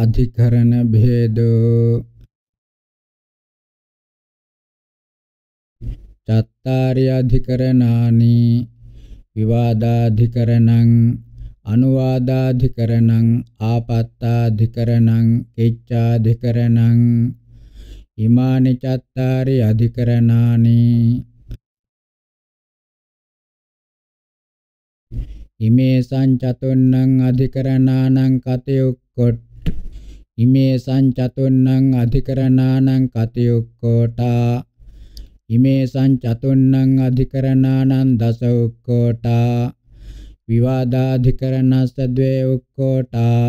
අධිකරණ භේදෝ චත්තාරි අධිකරණානි විවාදාධිකරණං අනුවාදාධිකරණං ආපත්තාධිකරණං කිච්ඡාධිකරණං ඉමානි චත්තාරි අධිකරණානි ඉමේ සංචතුන්නං අධිකරණානං කතයුක්කොට්ඨ ඉමේ සංචතුන්නං අධිකරණානං කතයුක්කෝටා ඉමේ සංචතුන්නං අධිකරණානං දස උක්කෝටා විවාදාධිකරණස්ස ද්වේ උක්කෝටා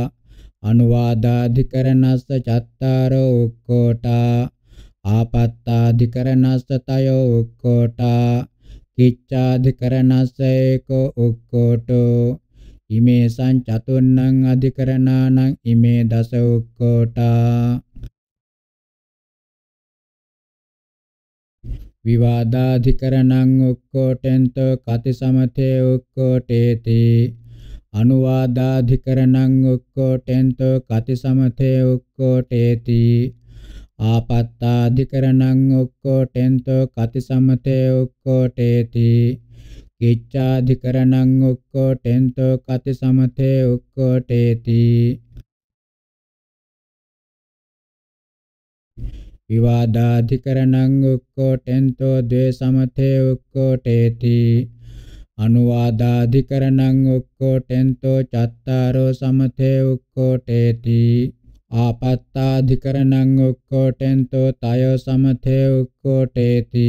අනුවාදාධිකරණස්ස චත්තාරෝ උක්කෝටා ආපත්තාධිකරණස්ස තයෝ උක්කෝටා කිච්ඡාධිකරණස්ස ඒකෝ උක්කෝටෝ ඉමේසං චතුන්නං අධිකරණානං ඉමේ දස උක්කෝටා විවාදාධිකරණං උක්කෝටෙන්තෝ කති සමතේ උක්කෝටේති අනුවාදාධිකරණං උක්කෝටෙන්තෝ කති සමතේ උක්කෝටේති ආපත්තාධිකරණං උක්කෝටෙන්තෝ කති සමතේ උක්කෝටේති ගිච්ඡාධිකරණං උක්කොටෙන්තෝ කති සමතේ උක්කොටේති විවාදාධිකරණං උක්කොටෙන්තෝ ද්වේ සමතේ උක්කොටේති අනුවාදාධිකරණං උක්කොටෙන්තෝ චත්තාරෝ සමතේ උක්කොටේති ආපත්තාධිකරණං උක්කොටෙන්තෝ තයෝ සමතේ උක්කොටේති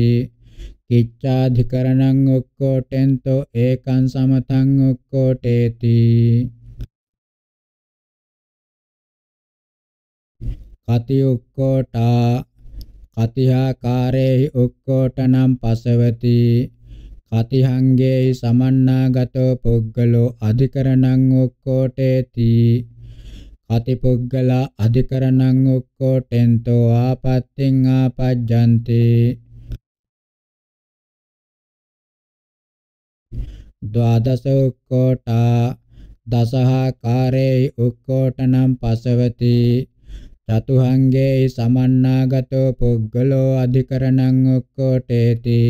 කිච්ඡාධිකරණං උක්කොටෙන්තෝ ඒකං සමතං උක්කොටේති කති උක්කොටා කතිහාකාරේහි උක්කොටනම් පසවති කතිහංගේහි සමන්නාගතෝ පුද්ගලෝ අධිකරණං උක්කොටේති කති පුද්ගලා අධිකරණං උක්කොටෙන්තෝ ආපත්තින් ආපජ්ජන්තේ ද්වාදස උක්කෝටා දසහාකාරේ උක්කෝටනම් පසවති චතුහංගේ සමන්නාගතෝ පුද්ගලෝ අධිකරණං උක්කෝටේති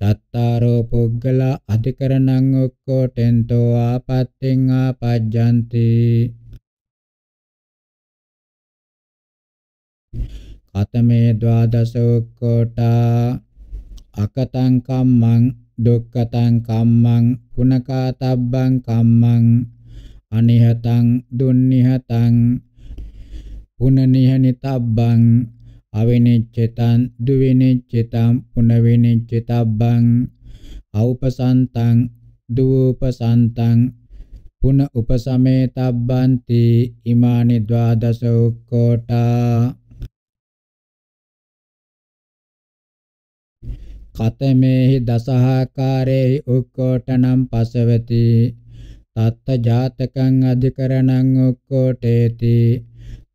චත්තාරෝ පුද්ගල අධිකරණං උක්කෝටෙන්තෝ ආපත්තිං ආපජ්ජಂತಿ කතමේ ද්වාදස උක්කෝටා අකතං කම්මං දුක්ඛතං කම්මං පුනකාතබ්බං කම්මං අනිහතං දුන්නිහතං පුනනිහනිතබ්බං අවිනිච්චිතං දුවිනිච්චිතං පුනවිනිච්චිතබ්බං අවපසන්තං දූපසන්තං පුන උපසමේතබ්බන්ති ඉමානි ද්වාදසෝක්කොටා කතමේහි දසහාකාරේහි උක්කෝටනම් පසවති තත්ත ජාතකං අධිකරණං උක්කෝටේති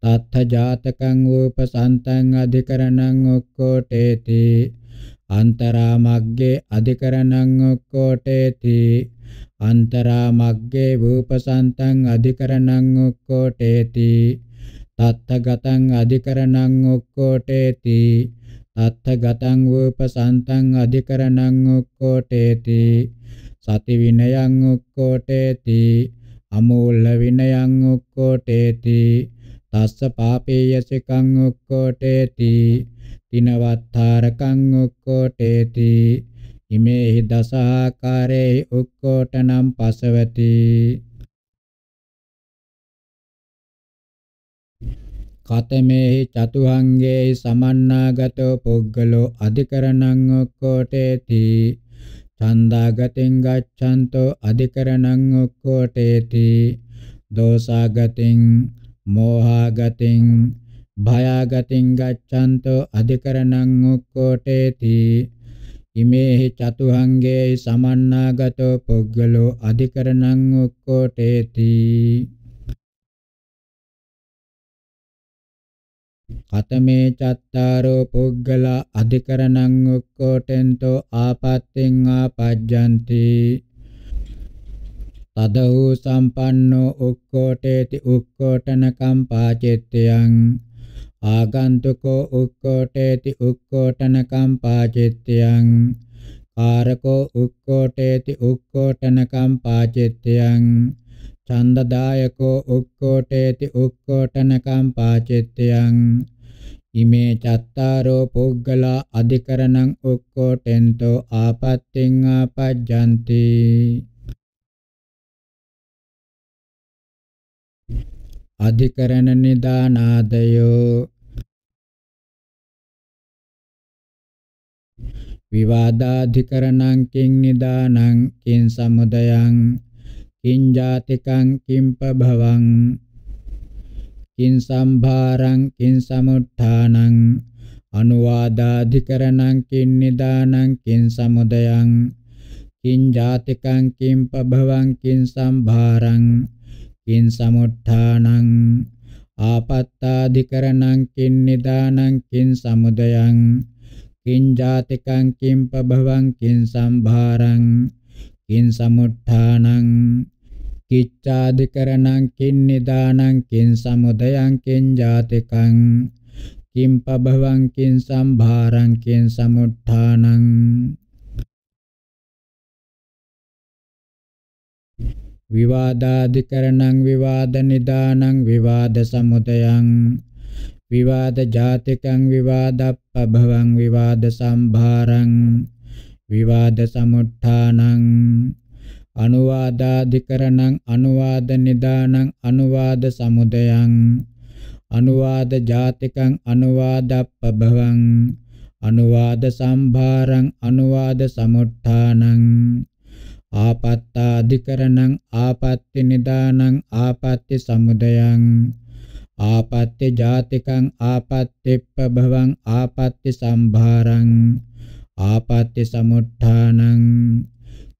තත්ත ජාතකං උපසන්තං අධිකරණං උක්කෝටේති අන්තරා මග්ගේ අධිකරණං උක්කෝටේති අන්තරා මග්ගේ රූපසන්තං අධිකරණං උක්කෝටේති තත්තගතං අධිකරණං උක්කෝටේති අත්තගතං වූපසන්තං අධිකරණං උක්කොටේති සති විනයං උක්කොටේති අමූල්‍ය විනයං උක්කොටේති තස්ස පාපේයසිකං උක්කොටේති තිනවත්තරකං උක්කොටේති ඉමේ දසාකාරේ උක්කොටනම් පසවති කතමේහි චතුහංගේහි සමන්නාගතෝ පුද්ගලෝ අධිකරණං ඔක්කොටේති ඡන්දාගතෙන් ගච්ඡන්තෝ අධිකරණං ඔක්කොටේති දෝසාගතෙන් මෝහාගතෙන් භයාගතෙන් ගච්ඡන්තෝ අධිකරණං ඔක්කොටේති ඉමේහි චතුහංගේහි සමන්නාගතෝ පුද්ගලෝ අධිකරණං ඔක්කොටේති කතමේ චත්තාරෝ පුග්ගල අධිකරණං උක්කෝටෙන්තෝ ආපත්තෙන් ආපජ්ජಂತಿ තදහු සම්පන්නෝ උක්කෝටේති උක්කෝටනකම් පාචෙත්තයන් ආගන්තුකෝ උක්කෝටේති උක්කෝටනකම් පාචෙත්තයන් කාරකෝ උක්කෝටේති උක්කෝටනකම් පාචෙත්තයන් ඡන්දදායකෝ උක්කෝටේති උක්කෝටනකම් පාචිත්‍යං ඉමේ චත්තාරෝ පුග්ගලා අධිකරණං උක්කෝටෙන්තෝ ආපත්තිං ආපජ්ජಂತಿ අධිකරණ නිදානාදයෝ විවාදාධිකරණං කිං නිදානං කිං සමුදයං කිංජාතිකං කිම්පභවං කිං සම්භාරං කිං සමුත්ථානං අනුවාදාධිකරණං කිං නිදානං කිං සමුදයං කිං ජාතිකං කිං පභවං කිං සම්භාරං කිං සමුත්ථානං ආපත්තාධිකරණං කිං නිදානං කිං සමුදයං කිං ජාතිකං කිං පභවං කිං සම්භාරං කිං සමුත්ථානං කිච්ඡාදිකරණං කින්නිදානං කින් සමුදයං කින් ජාතිකං කිම් පබවං කින් සම්භාරං කින් සමුත්ථානං විවාදාදිකරණං විවාද නිදානං විවාද සමුදයං විවාද ජාතිකං විවාදප්පභවං විවාද සම්භාරං විවාද සමුත්ථානං අනුවාදාධිකරණං අනුවාද නිදානං අනුවාද සමුදයං අනුවාද ජාතිකං අනුවාදප්පභවං අනුවාද සම්භාරං අනුවාද සමුත්ථානං ආපත්තාධිකරණං ආපත්‍ති නිදානං ආපත්‍ති සමුදයං ආපත්‍ය ජාතිකං ආපත්‍තිප්පභවං ආපත්‍ති සම්භාරං ආපත්‍ති සමුත්ථානං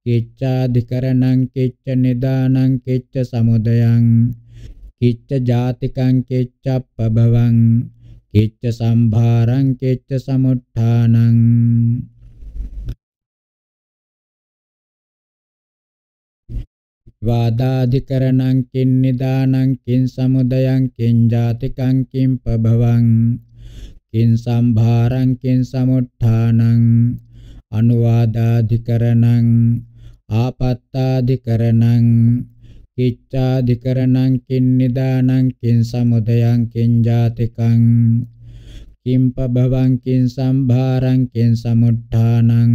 කිච්ඡාධිකරණං කිච්ච නිදානං කිච්ච සමුදයං කිච්ච ජාතිකං කිච්චප්පභවං කිච්ච සම්භාරං කිච්ච සමුත්ථානං වාදාධිකරණං කින් නිදානං කින් සමුදයං කින් ජාතිකං කින් පභවං කින් සම්භාරං කින් සමුත්ථානං අනුවාදාධිකරණං ආපත්තාදිකරණං කිච්ඡාදිකරණං කින්නිදානං කින් සමුදයං කින් ජාතිකං කිම්පබවං කින් සම්භාරං කින් සමුට්ඨානං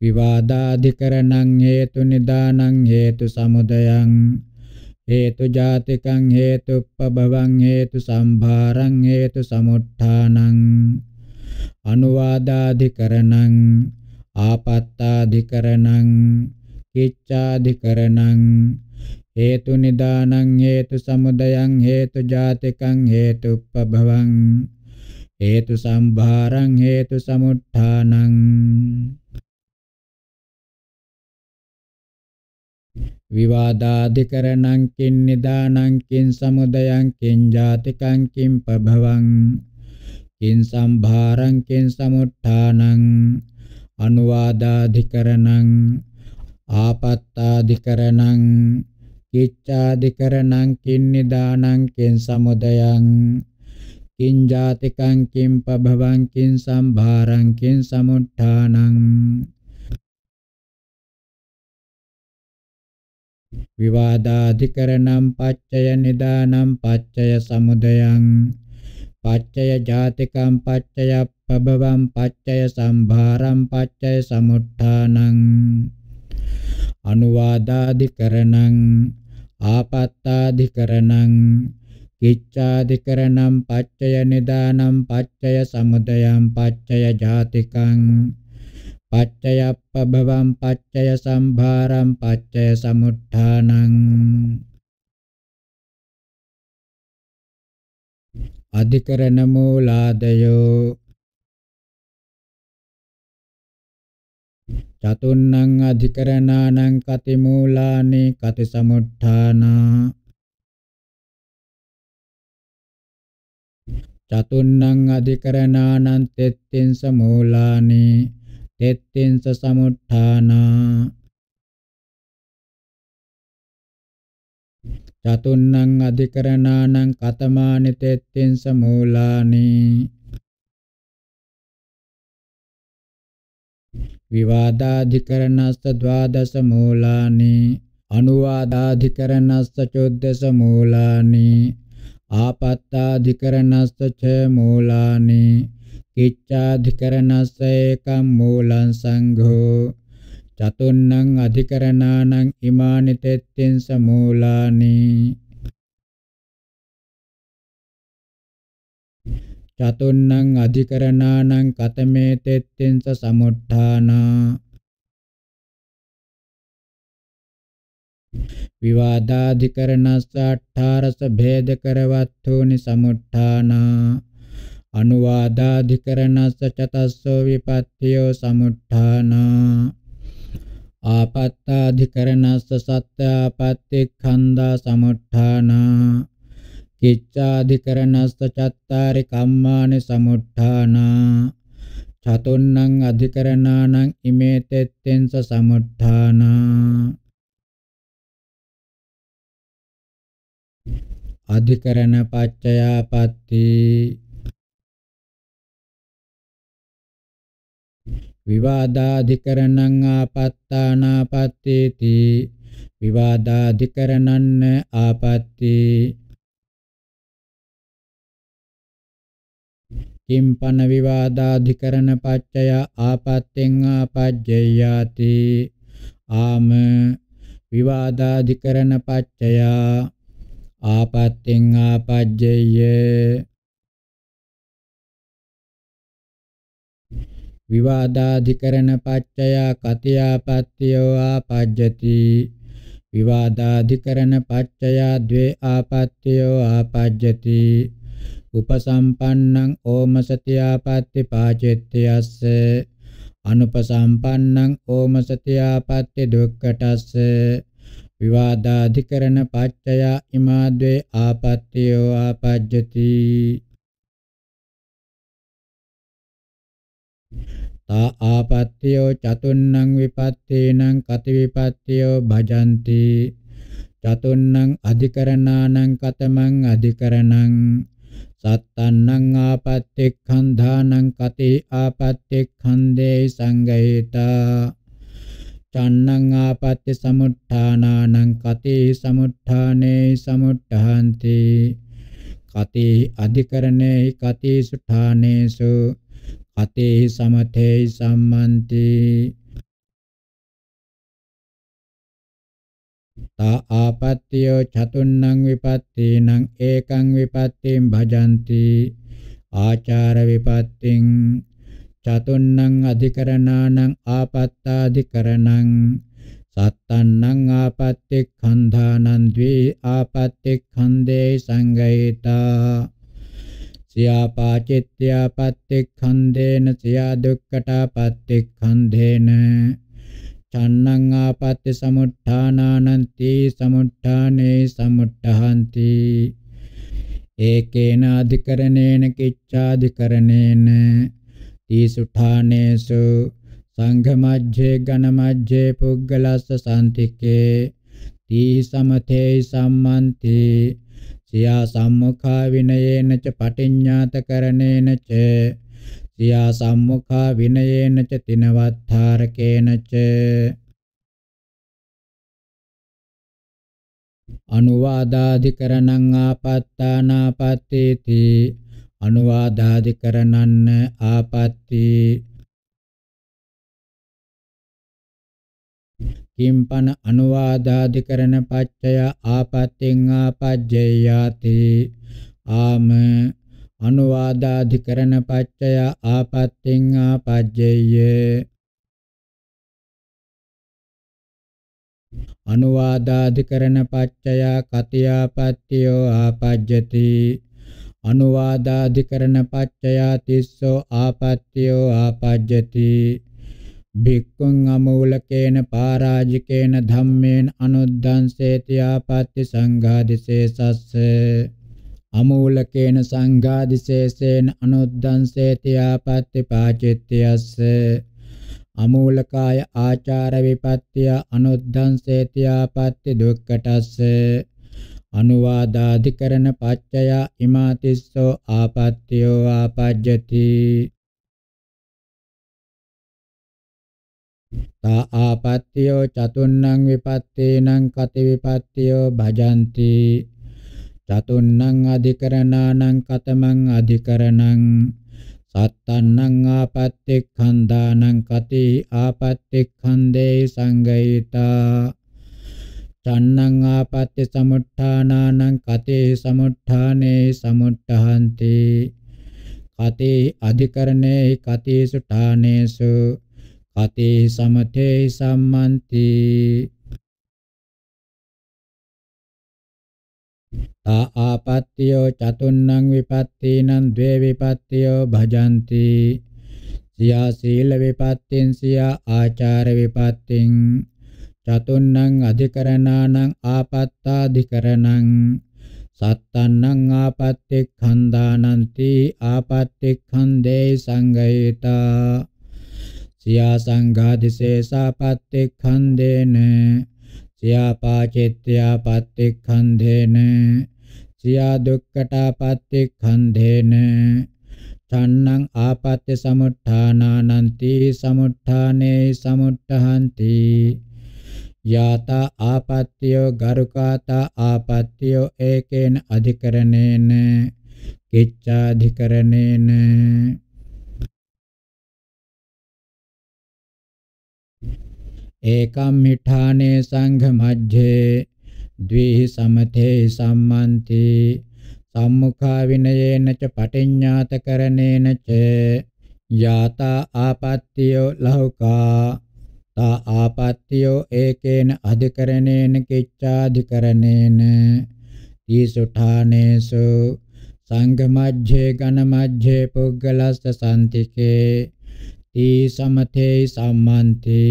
විවාදාදිකරණං හේතු නිදානං හේතු සමුදයං හේතු ජාතිකං හේතුප්පබවං හේතු සම්භාරං හේතු සමුට්ඨානං අනුවාදාධිකරණං ආපත්තාධිකරණං කිච්ඡාධිකරණං හේතු නිදානං හේතු සමුදයං හේතු ජාතිකං හේතුප්පභවං හේතු සම්භාරං හේතු සමුත්ථානං විවාදාධිකරණං කින් නිදානං කින් සමුදයං කින් ජාතිකං කින් පභවං කින් සම්භාරං කින් සමුත්ථානං අනුවාදාධිකරණං ආපත්තාධිකරණං කිච්ඡාධිකරණං කින් නිදානං කින් සමුදයං කින් ජාතිකං කින් පභවං කින් සම්භාරං කින් සමුත්ථානං විවාදාධිකරණං පච්චය නිදානං පච්චය සමුදයං පච්චය ජාතිකම් පච්චය පබවම් පච්චය සම්භාරම් පච්චය සමුට්ඨානං අනුවාදාධිකරණං ආපත්තාධිකරණං කිච්ඡාධිකරණම් පච්චය නිදානම් පච්චය සමුදයම් පච්චය ජාතිකං පච්චය පබවම් පච්චය සම්භාරම් පච්චය සමුට්ඨානං අධිකරණ මූලාදයෝ චතුන්නං අධිකරණානං කති මූලානි කති සමුට්ඨානා චතුන්නං අධිකරණානං තෙත්තින්ස මූලානි තෙත්තින්ස සමුට්ඨානා චතුන්නං අධිකරණානං කතමානි තෙත්තෙන් සමූලානි විවාදාධිකරණස්ස ද්වාදස මූලානි අනුවාදාධිකරණස්ස චොද්දස මූලානි ආපත්තාධිකරණස්ස ච මූලානි කිච්ඡාධිකරණස්ස ඒකම් මූලං සංඝෝ චතුන්නං අධිකරණානං ඉමානි තෙත්තෙන් සමූලානි චතුන්නං අධිකරණානං කතමේ තෙත්තෙන් සමුත්ථානා විවාදාධිකරණස්ස 18 භේද කරවත්තුනි සමුත්ථානා අනුවාදාධිකරණස්ස චතස්සෝ විපත්තියෝ සමුත්ථානා ආපත්තාධිකරණස්ස සත්‍ය ආපත්තිඛන්දා සමුත්ථාන කිච්ඡාධිකරණස්ස චත්තාරි කම්මානි සමුත්ථාන චතුන්නං අධිකරණානං ඉමේ තෙත්තෙන්ස සමුත්ථාන අධිකරණ පච්චයාපත්ති විවාදාධිකරණං ආපත්තානාපත්තේති විවාදාධිකරණන්න ආපත්‍ති කිම්පන විවාදාධිකරණ පච්චය ආපත්තෙන් ආපජ්ජයාති ආම විවාදාධිකරණ පච්චය ආපත්තෙන් ආපජ්ජය විවාදාධිකරණ පච්චයා කතියාපත්තියෝ ආපජ්ජති විවාදාධිකරණ පච්චයා द्वे ආපත්තියෝ ආපජ්ජති උපසම්පන්නං ඕමසතියාපත්ති පාචෙත්‍යස්ස අනුපසම්පන්නං ඕමසතියාපත්ති දුක්ඛටස්ස විවාදාධිකරණ පච්චයා ඉමාද්වේ ආපත්තියෝ ආපජ්ජති තා ආපත්‍යෝ චතුන්නං විපත්තේනං කති විපත්තියෝ භජಂತಿ චතුන්නං අධිකරණානං කතමං අධිකරණං සත්තන්නං ආපත්‍තික්ඛන්ධානං කති ආපත්‍තික්ඛන්දේ සංගහිතා චන්නං ආපත්‍ය සමුත්ථානානං කති සමුත්ථානේ සමුත්ථාන්ති කති අධිකරණේ කති සුඨානේසු අතේහි සමතේහි සම්මන්ති තා ආපත්‍යෝ චතුන්නං විපත්තීනං ඒකං විපත්තීම් භජಂತಿ ආචාර විපත්තිං චතුන්නං අධිකරණානං ආපත්තාධිකරණං සත්තන්නං ආපත්‍ති ඛණ්ඩානං ද්වේ ආපත්‍ති ඛණ්ඩේ සංගයිතා සියා පාචිත්‍යා පත්තික්ඛන්දේන සියා දුක්ඛටා පත්තික්ඛන්දේන චන්නං ආපත්‍ය සමුත්ථානානන්ති සමුත්ථානේ සමුත්ථහන්ති ඒකේන අධිකරණේන කිච්ඡාධිකරණේන තීසුඨානේසු සංඝමජ්ජේ ගණමජ්ජේ පුග්ගලස්ස සම්තිකේ තී සමතේ සම්මන්තේ සියා සම්මුඛා විනයේන ච පටිඤ්ඤාතකරණේන ච සියා සම්මුඛා විනයේන ච තිනවත්ථාරකේන ච අනුවාදාධිකරණං ආපත්තානාපත්තේති අනුවාදාධිකරණන්න ආපත්තී කිම්පන අනුවාදාදි කරන පච්චය ආපත්‍යෙන් ආපජ්ජයාති ආම අනුවාදාදි කරන පච්චය ආපත්‍යෙන් ආපජ්ජය අනුවාදාදි කරන පච්චය කතියාපත්‍යෝ ආපජ්ජති අනුවාදාදි කරන පච්චය තිස්සෝ ආපත්‍යෝ ආපජ්ජති භික්ඛුන් අමූලකේන පරාජිකේන ධම්මේන අනුද්ධංසේති ආපත්‍ති සංඝාදිශේසස්ස අමූලකේන සංඝාදිශේසේන අනුද්ධංසේති ආපත්‍ති පාචිත්‍යස්ස අමූලකාය ආචාර විපත්‍ය අනුද්ධංසේති ආපත්‍ති දුක්ඛටස්ස අනුවාදාධිකරණ පච්චය ඉමාතිස්සෝ ආපත්‍යෝ ආපජ්ජති තා ආපත්‍යෝ චතුන්නං විපත්තේනං කති විපත්තියෝ භජಂತಿ චතුන්නං අධිකරණානං කතමං අධිකරණං සත්තන්නං ආපත්‍තික්ඛන්දානං කති ආපත්‍තික්ඛන්දේ සංගයිතා චන්නං ආපත්‍ය සමුට්ඨානානං කතේ සමුට්ඨානේ සමුට්ඨහන්ති කතේ අධිකරණේ කතේ සුඨානේසු පතේ සමතේ සම්මන්ති තා ආපත්‍යෝ චතුන්නං විපත්තීනං ද්වේ විපත්තියෝ භජಂತಿ සියා සීල විපත්තින් සියා ආචාර විපත්තින් චතුන්නං අධිකරණානං ආපත්තාධිකරණං සත්තන්නං ආපත්‍තික්ඛන්දානන්ති ආපත්‍තික්ඛන්දේ සංගයතා සියා සංඝාදිසේසා පත්තික්ඛන්දේන සියා පාචිත්‍යා පත්තික්ඛන්දේන සියා දුක්ඛටා පත්තික්ඛන්දේන තණ්ණං ආපත්‍ය සමුත්ථානානන්ති සමුත්ථානේ සමුත්ථහන්ති යාතා ආපත්‍යෝ ගරුකාතා ආපත්‍යෝ ඒකේන අධිකරණේන කිච්ඡාධිකරණේන एकं मिठाने सङ्घमध्ये द्विः समथे सम्मन्ति सम्मुखा विनयेन च पटिज्ञातकरणेन च याता आपत्तियो लौका ता आपत्तियो एकेन अधिकरणेन किच्चाधिकरणेन तीसुठानेषु सङ्घमध्ये गणमध्ये पुग्गलस्य सन्ति के ती समथे सम्मन्ति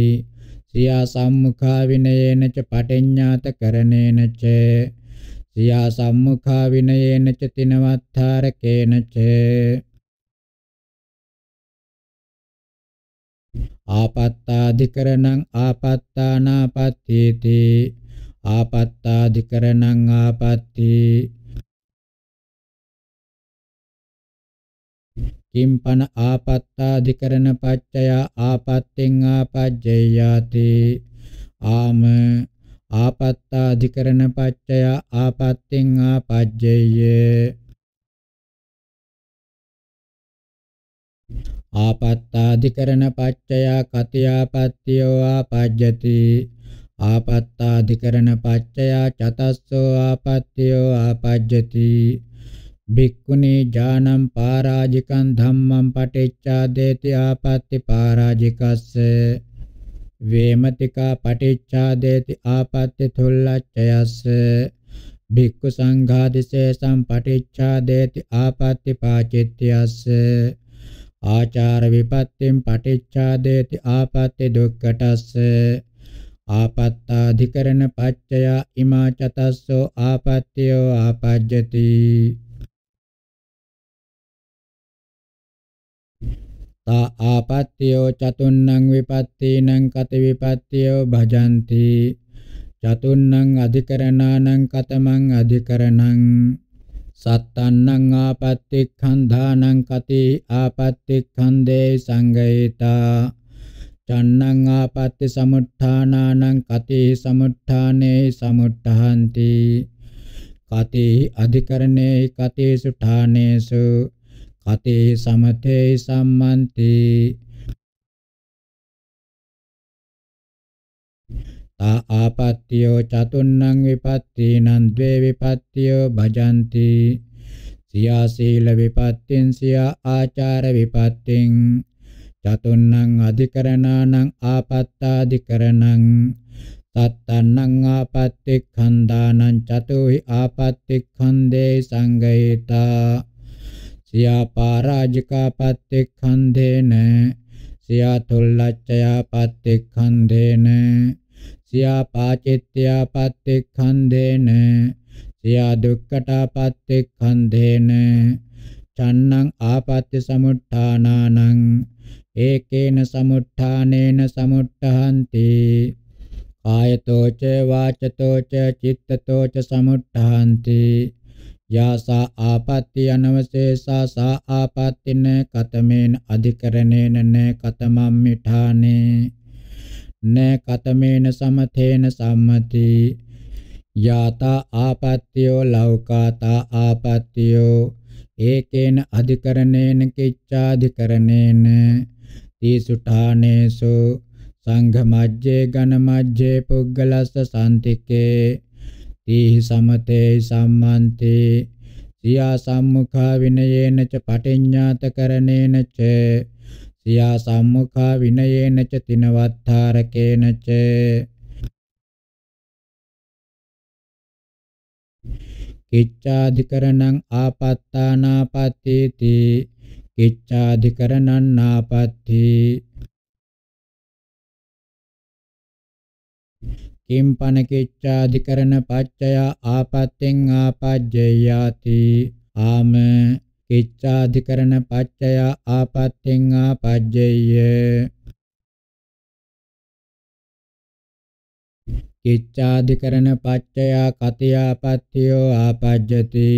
සියා සම්මුඛා විනයේන ච පටිඤ්ඤාත කරණේන ච සියා සම්මුඛා විනයේන ච තිනවත්තරකේන ච ආපත්තාධිකරණං ආපත්තානාපත්තේති ආපත්තාධිකරණං ආපත්තේ කිම්පන ආපත්තාධිකරණ පච්චය ආපත්තෙන් ආපජ්ජයාති ආම ආපත්තාධිකරණ පච්චය ආපත්තෙන් ආපජ්ජය ආපත්තාධිකරණ පච්චය කතියාපත්තියෝ ආපජ්ජති ආපත්තාධිකරණ පච්චය චතස්සෝ ආපත්තියෝ ආපජ්ජති භික්ඛුනේ ඥානං පරාජිකං ධම්මං පටිච්චාදේති ආපත්‍ති පරාජිකස්ස වේමතිකා පටිච්චාදේති ආපත්‍ති තුල්ලච්ඡයස්ස භික්ඛු සංඝාදිසේසං පටිච්චාදේති ආපත්‍ති පාචිත්‍යස්ස ආචාර විපත්තින් පටිච්චාදේති ආපත්‍ති දුක්ඛටස්ස ආපත්තාධිකරණ පච්චය ඉමා චතස්සෝ ආපත්‍යෝ ආපජ්ජති තා ආපත්‍යෝ චතුන්නං විපත්තීනං කති විපත්‍යෝ භජಂತಿ චතුන්නං අධිකරණානං කතමං අධිකරණං සත්තන්නං ආපත්‍තික්ඛන්ධානං කති ආපත්‍තික්ඛන්දේ සංගේතා චන්නං ආපත්‍ති සමුත්ථානානං කති සමුත්ථානේ සමුත්ථහන්ති කති අධිකරණේ කති සුඨානේසු කතේ සමතේ සම්මන්ති තා ආපත්‍යෝ චතුන්නං විපත්තීනං ද්වේ විපත්‍යෝ භජಂತಿ සියා සීල විපත්තින් සියා ආචාර විපත්තින් චතුන්නං අධිකරණානං ආපත්තාධිකරණං තත්තන්නං ආපත්තික්ඛන්දානං චතුහි ආපත්තික්ඛන්දේ සංගයතා සියා පරාජිකා පත්තික්ඛන්දේන සියා තුල්ලච්ඡයා පත්තික්ඛන්දේන සියා පාචිත්‍යා පත්තික්ඛන්දේන සියා දුක්ඛටා පත්තික්ඛන්දේන චන්නං ආපත්‍ය සමුට්ඨානානං ඒකේන සමුට්ඨානේන සමුට්ඨහන්ති කායතෝ ච වාචතෝ ච චිත්තතෝ ච සමුට්ඨහන්ති යාසා ආපත්‍ති අනවශේෂා සා ආපත්‍තින කතමේන අධිකරණේන න කතමම් මිඨානේ න කතමේන සමතේන සම්මති යාතා ආපත්‍යෝ ලෞකාතා ආපත්‍යෝ ඒකේන අධිකරණේන කිච්ඡාධිකරණේන තීසුඨානේසු සංඝ මජ්ජේ ඝන මජ්ජේ පුග්ගලස්ස සම්තිකේ තීහි සමතේ සම්මන්තේ සියා සම්මුඛා විනයේන ච පටිඤ්ඤාතකරණේන ච සියා සම්මුඛා විනයේන ච තිනවත්තාරකේන ච කිච්ඡාධිකරණං ආපත්තානාපත්තේති කිච්ඡාධිකරණං නාපත්තේ කිම්පන කිච්ඡාධිකරණ පච්චය ආපත්තෙන් ආපජ්ජයාති ආම කිච්ඡාධිකරණ පච්චය ආපත්තෙන් ආපජ්ජය කිච්ඡාධිකරණ පච්චය කතියාපත්තියෝ ආපජ්ජති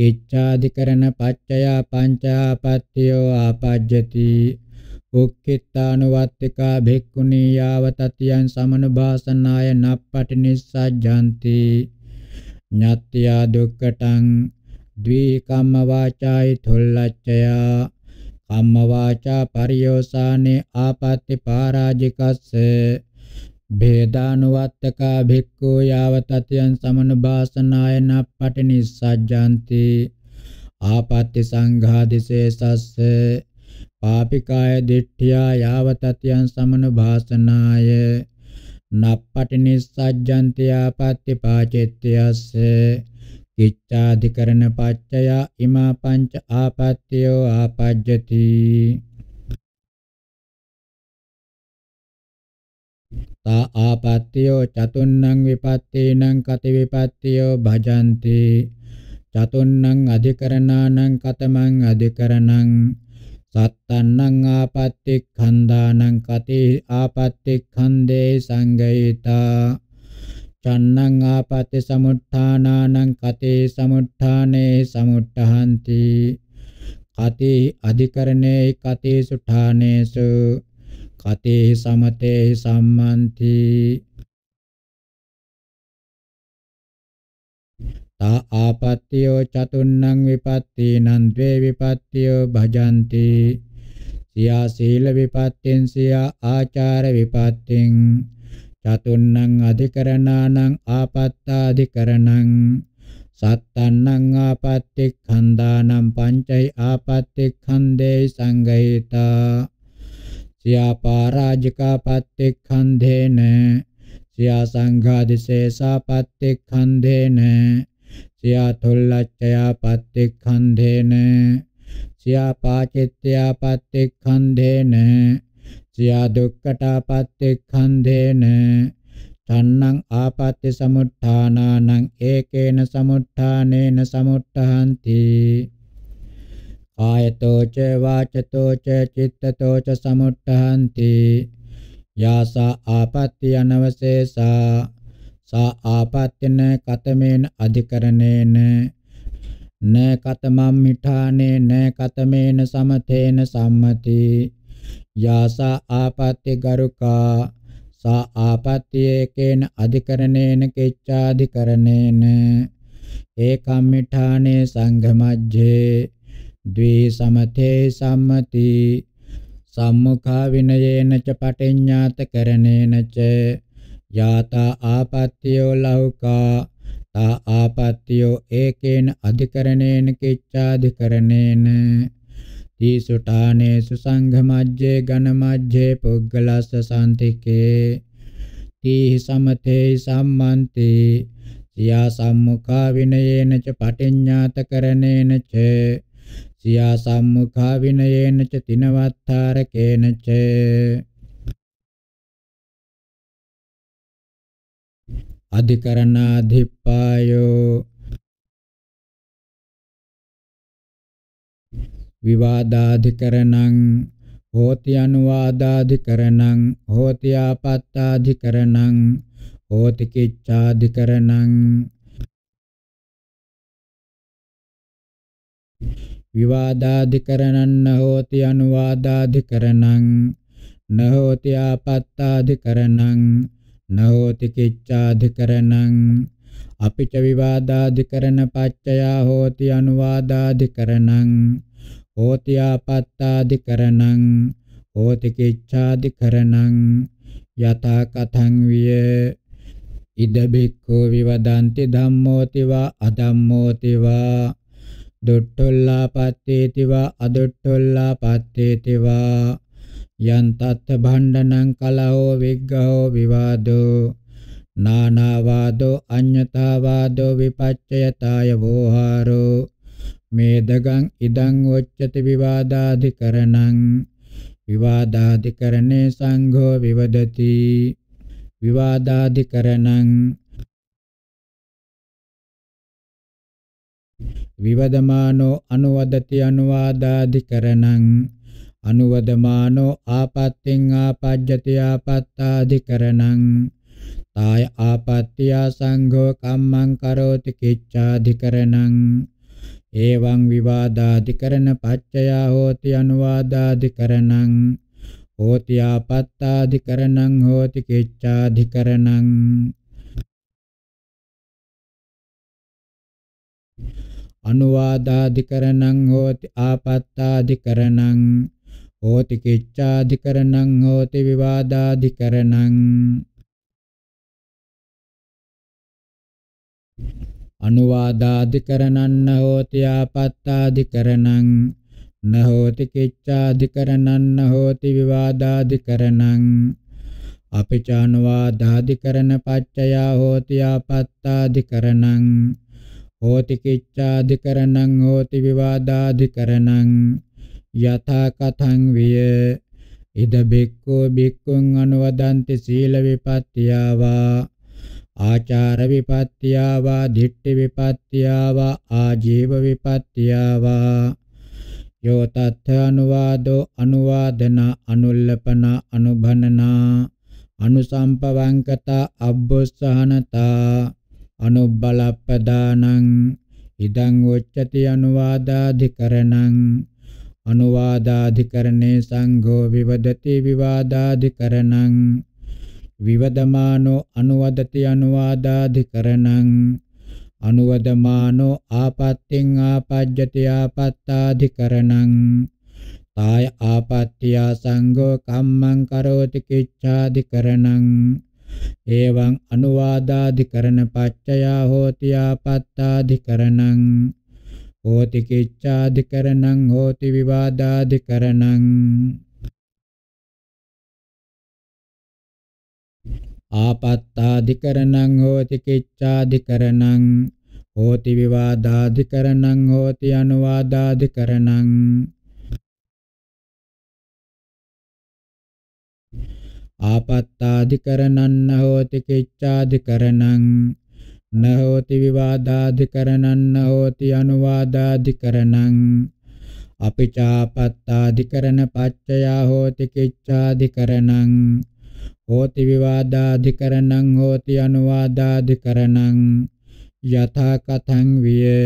කිච්ඡාධිකරණ පච්චය පංචාපත්තියෝ ආපජ්ජති උක්කිටානුවත්තිකා භික්ඛුනී යාව තතියන් සමන භාසනාය නප්පටි නිස්සජ්ජಂತಿ ඤත්ත්‍යා දුක්ඛටං ද්වී කම්ම වාචායි තොල්ලච්ඡය කම්ම වාචා පරියෝසානේ ආපත්‍ති පරාජිකස්ස භේදානුවත්තකා භික්ඛු යාව තතියන් සමන භාසනාය නප්පටි නිස්සජ්ජಂತಿ ආපත්‍ති සංඝාදිසේසස්ස පාපිකාය දිට්ඨියා යාව තතියං සමනුභාසනාය නප්පටි නිස්සජ්ජන්ති ආපත්‍ති පාචෙත්‍යස්ස කිච්ඡාධිකරණ පච්චය ඉමා පංච ආපත්‍යෝ ආපජ්ජති තා ආපත්‍යෝ චතුන්නං විපත්තේනං කති විපත්තියෝ භජಂತಿ චතුන්නං අධිකරණානං කතමං අධිකරණං සත්තන්නං ආපත්තික්ඛන්දානං කති ආපත්තික්ඛන්දේ සංගයිතා චන්නං ආපත්‍ති සමුත්ථානානං කති සමුත්ථානේ සමුට්ඨහන්ති කති අධිකරණේ කති සුඨානේසු කති සමතේ සම්මන්ති තා ආපත්‍යෝ චතුන්නං විපත්තීනං ද්වේ විපත්තියෝ භජಂತಿ සියා සීල විපත්තෙන් සියා ආචාර විපත්තෙන් චතුන්නං අධිකරණානං ආපත්තාධිකරණං සත්තන්නං ආපත්තික්ඛන්දානම් පංචෛ ආපත්තික්ඛන්දේ සංගහිතා සියා පරාජිකා පත්තික්ඛන්දේන සියා සංඝාදිසේසා පත්තික්ඛන්දේන සියා තොල්ලච්චයා පත්තික්ඛන්ධේන සියා පාචිත්‍යා පත්තික්ඛන්ධේන සියා දුක්ඛටා පත්තික්ඛන්ධේන තන්නං ආපත්‍ය සමුත්ථානානං ඒකේන සමුත්ථානේන සමුත්ථහන්ති කායතෝ ච වාචතෝ ච චිත්තතෝ ච සමුත්ථහන්ති යාසා ආපත්‍ය අනවශේෂා සා ආපත්‍යන කතමේන අධිකරණේන න කතමම් මිඨානේ න කතමේන සමතේන සම්මති යාසා ආපත්‍ය ගරුකා සා ආපත්‍යේකේන අධිකරණේන කෙච්ඡාධිකරණේන ඒකම් මිඨානේ සංඝමජ්ජේ ද්වි සමතේ සම්මති සම්මුඛා විනයේන ච පටිඤ්ඤාත කරණේන ච යතා ආපත්‍යෝ ලෞකා තා ආපත්‍යෝ ඒකේන අධිකරණේන කිච්ඡාධිකරණේන තීසුඨානේසු සංඝමජ්ජේ ඝනමජ්ජේ පුග්ගලස්ස සාන්තිකේ තීහි සමතේ සම්මන්තේ සියා සම්මුඛා විනයේන ච පටිඤ්ඤාතකරණේන ච සියා සම්මුඛා විනයේන ච තිනවත්තරකේන ච අධිකරණාධිපායෝ විවාදාධිකරණං හෝති අනුවාදාධිකරණං හෝති ආපත්තාධිකරණං හෝති කිච්ඡාධිකරණං විවාදාධිකරණං හෝති අනුවාදාධිකරණං නහෝති ආපත්තාධිකරණං न होति किච්ඡාධිකරණං අපිච විවාදාධිකරණ පච්චයා හෝති අනුවාදාධිකරණං හෝති ආපත්තාධිකරණං හෝති කිච්ඡාධිකරණං යතා කතං විය ඉද බික්ඛෝ විවදන්ති ධම්මෝති වා අධම්මෝති වා දුට්ඨොල්ලාපත්තේති වා අදුට්ඨොල්ලාපත්තේති වා යන්තත් භණ්ඩනං කලහෝ විග්ගහෝ විවාදෝ නානාවාදෝ අඤ්ඤතාවාදෝ විපච්චයතාය වෝහාරෝ මේදගං ඉදං උච්චති විවාදාධිකරණං විවාදාධිකරණේ සංඝෝ විවදති විවාදාධිකරණං විවදමානෝ අනුවදති අනුවාදාධිකරණං අනුවදමානෝ ආපත්තින් ආපජ්ජති ආපත්තාධිකරණං තාය ආපත්‍තියා සංඝෝ කම්මං කරෝති කිච්ඡාධිකරණං එවං විවාදාධිකරණ පච්චයා හෝති අනුවාදාධිකරණං හෝති ආපත්තාධිකරණං හෝති කිච්ඡාධිකරණං අනුවාදාධිකරණං හෝති ආපත්තාධිකරණං hoti kiccādhikaranam hoti vivādādhikaranam අනුවාදාධිකරණං නහෝති ආපත්තාධිකරණං නහෝති කිච්ඡාධිකරණං නහෝති විවාදාධිකරණං අපිචානුවාදාධිකරණ පච්චයා හෝති ආපත්තාධිකරණං හෝති කිච්ඡාධිකරණං හෝති විවාදාධිකරණං යථා කතං විය ඉද බික්කෝ බික්කුං අනුවදන්ති සීල විපත්තියාවා ආචාර විපත්තියාවා දිට්ඨි විපත්තියාවා ආජීව විපත්තියාවා යෝ තත්ථ අනුවාදෝ අනුවාදන අනුල්ලපන අනුභනන අනුසම්පවංකත අබ්බොස්සහනතා අනුබ්බලප්පදානං ඉදං උච්චති අනුවාදාධිකරණං අනුවාදාධිකරණේ සංඝෝ විවදති විවාදාධිකරණං විවදමානෝ අනුවදති අනුවාදාධිකරණං අනුවදමානෝ ආපත්තින් ආපජ්ජති ආපත්තාධිකරණං තාය ආපත්‍ත්‍ය සංඝෝ කම්මං කරෝති කිච්ඡාධිකරණං එවං අනුවාදාධිකරණ පච්චයා හෝති ආපත්තාධිකරණං hoti kiccādhikaranam hoti vivādādhikaranam ආපත්තාධිකරණං හෝති කිච්ඡාධිකරණං හෝති විවාදාධිකරණං හෝති අනුවාදාධිකරණං ආපත්තාධිකරණං හෝති කිච්ඡාධිකරණං न होति विवादाधिकरणं न होति अनुवादाधिकरणं अपि चापत्ताधिकरण पच्चया होति किच्चाधिकरणं होति विवादाधिकरणं होति अनुवादाधिकरणं यथा कथं विये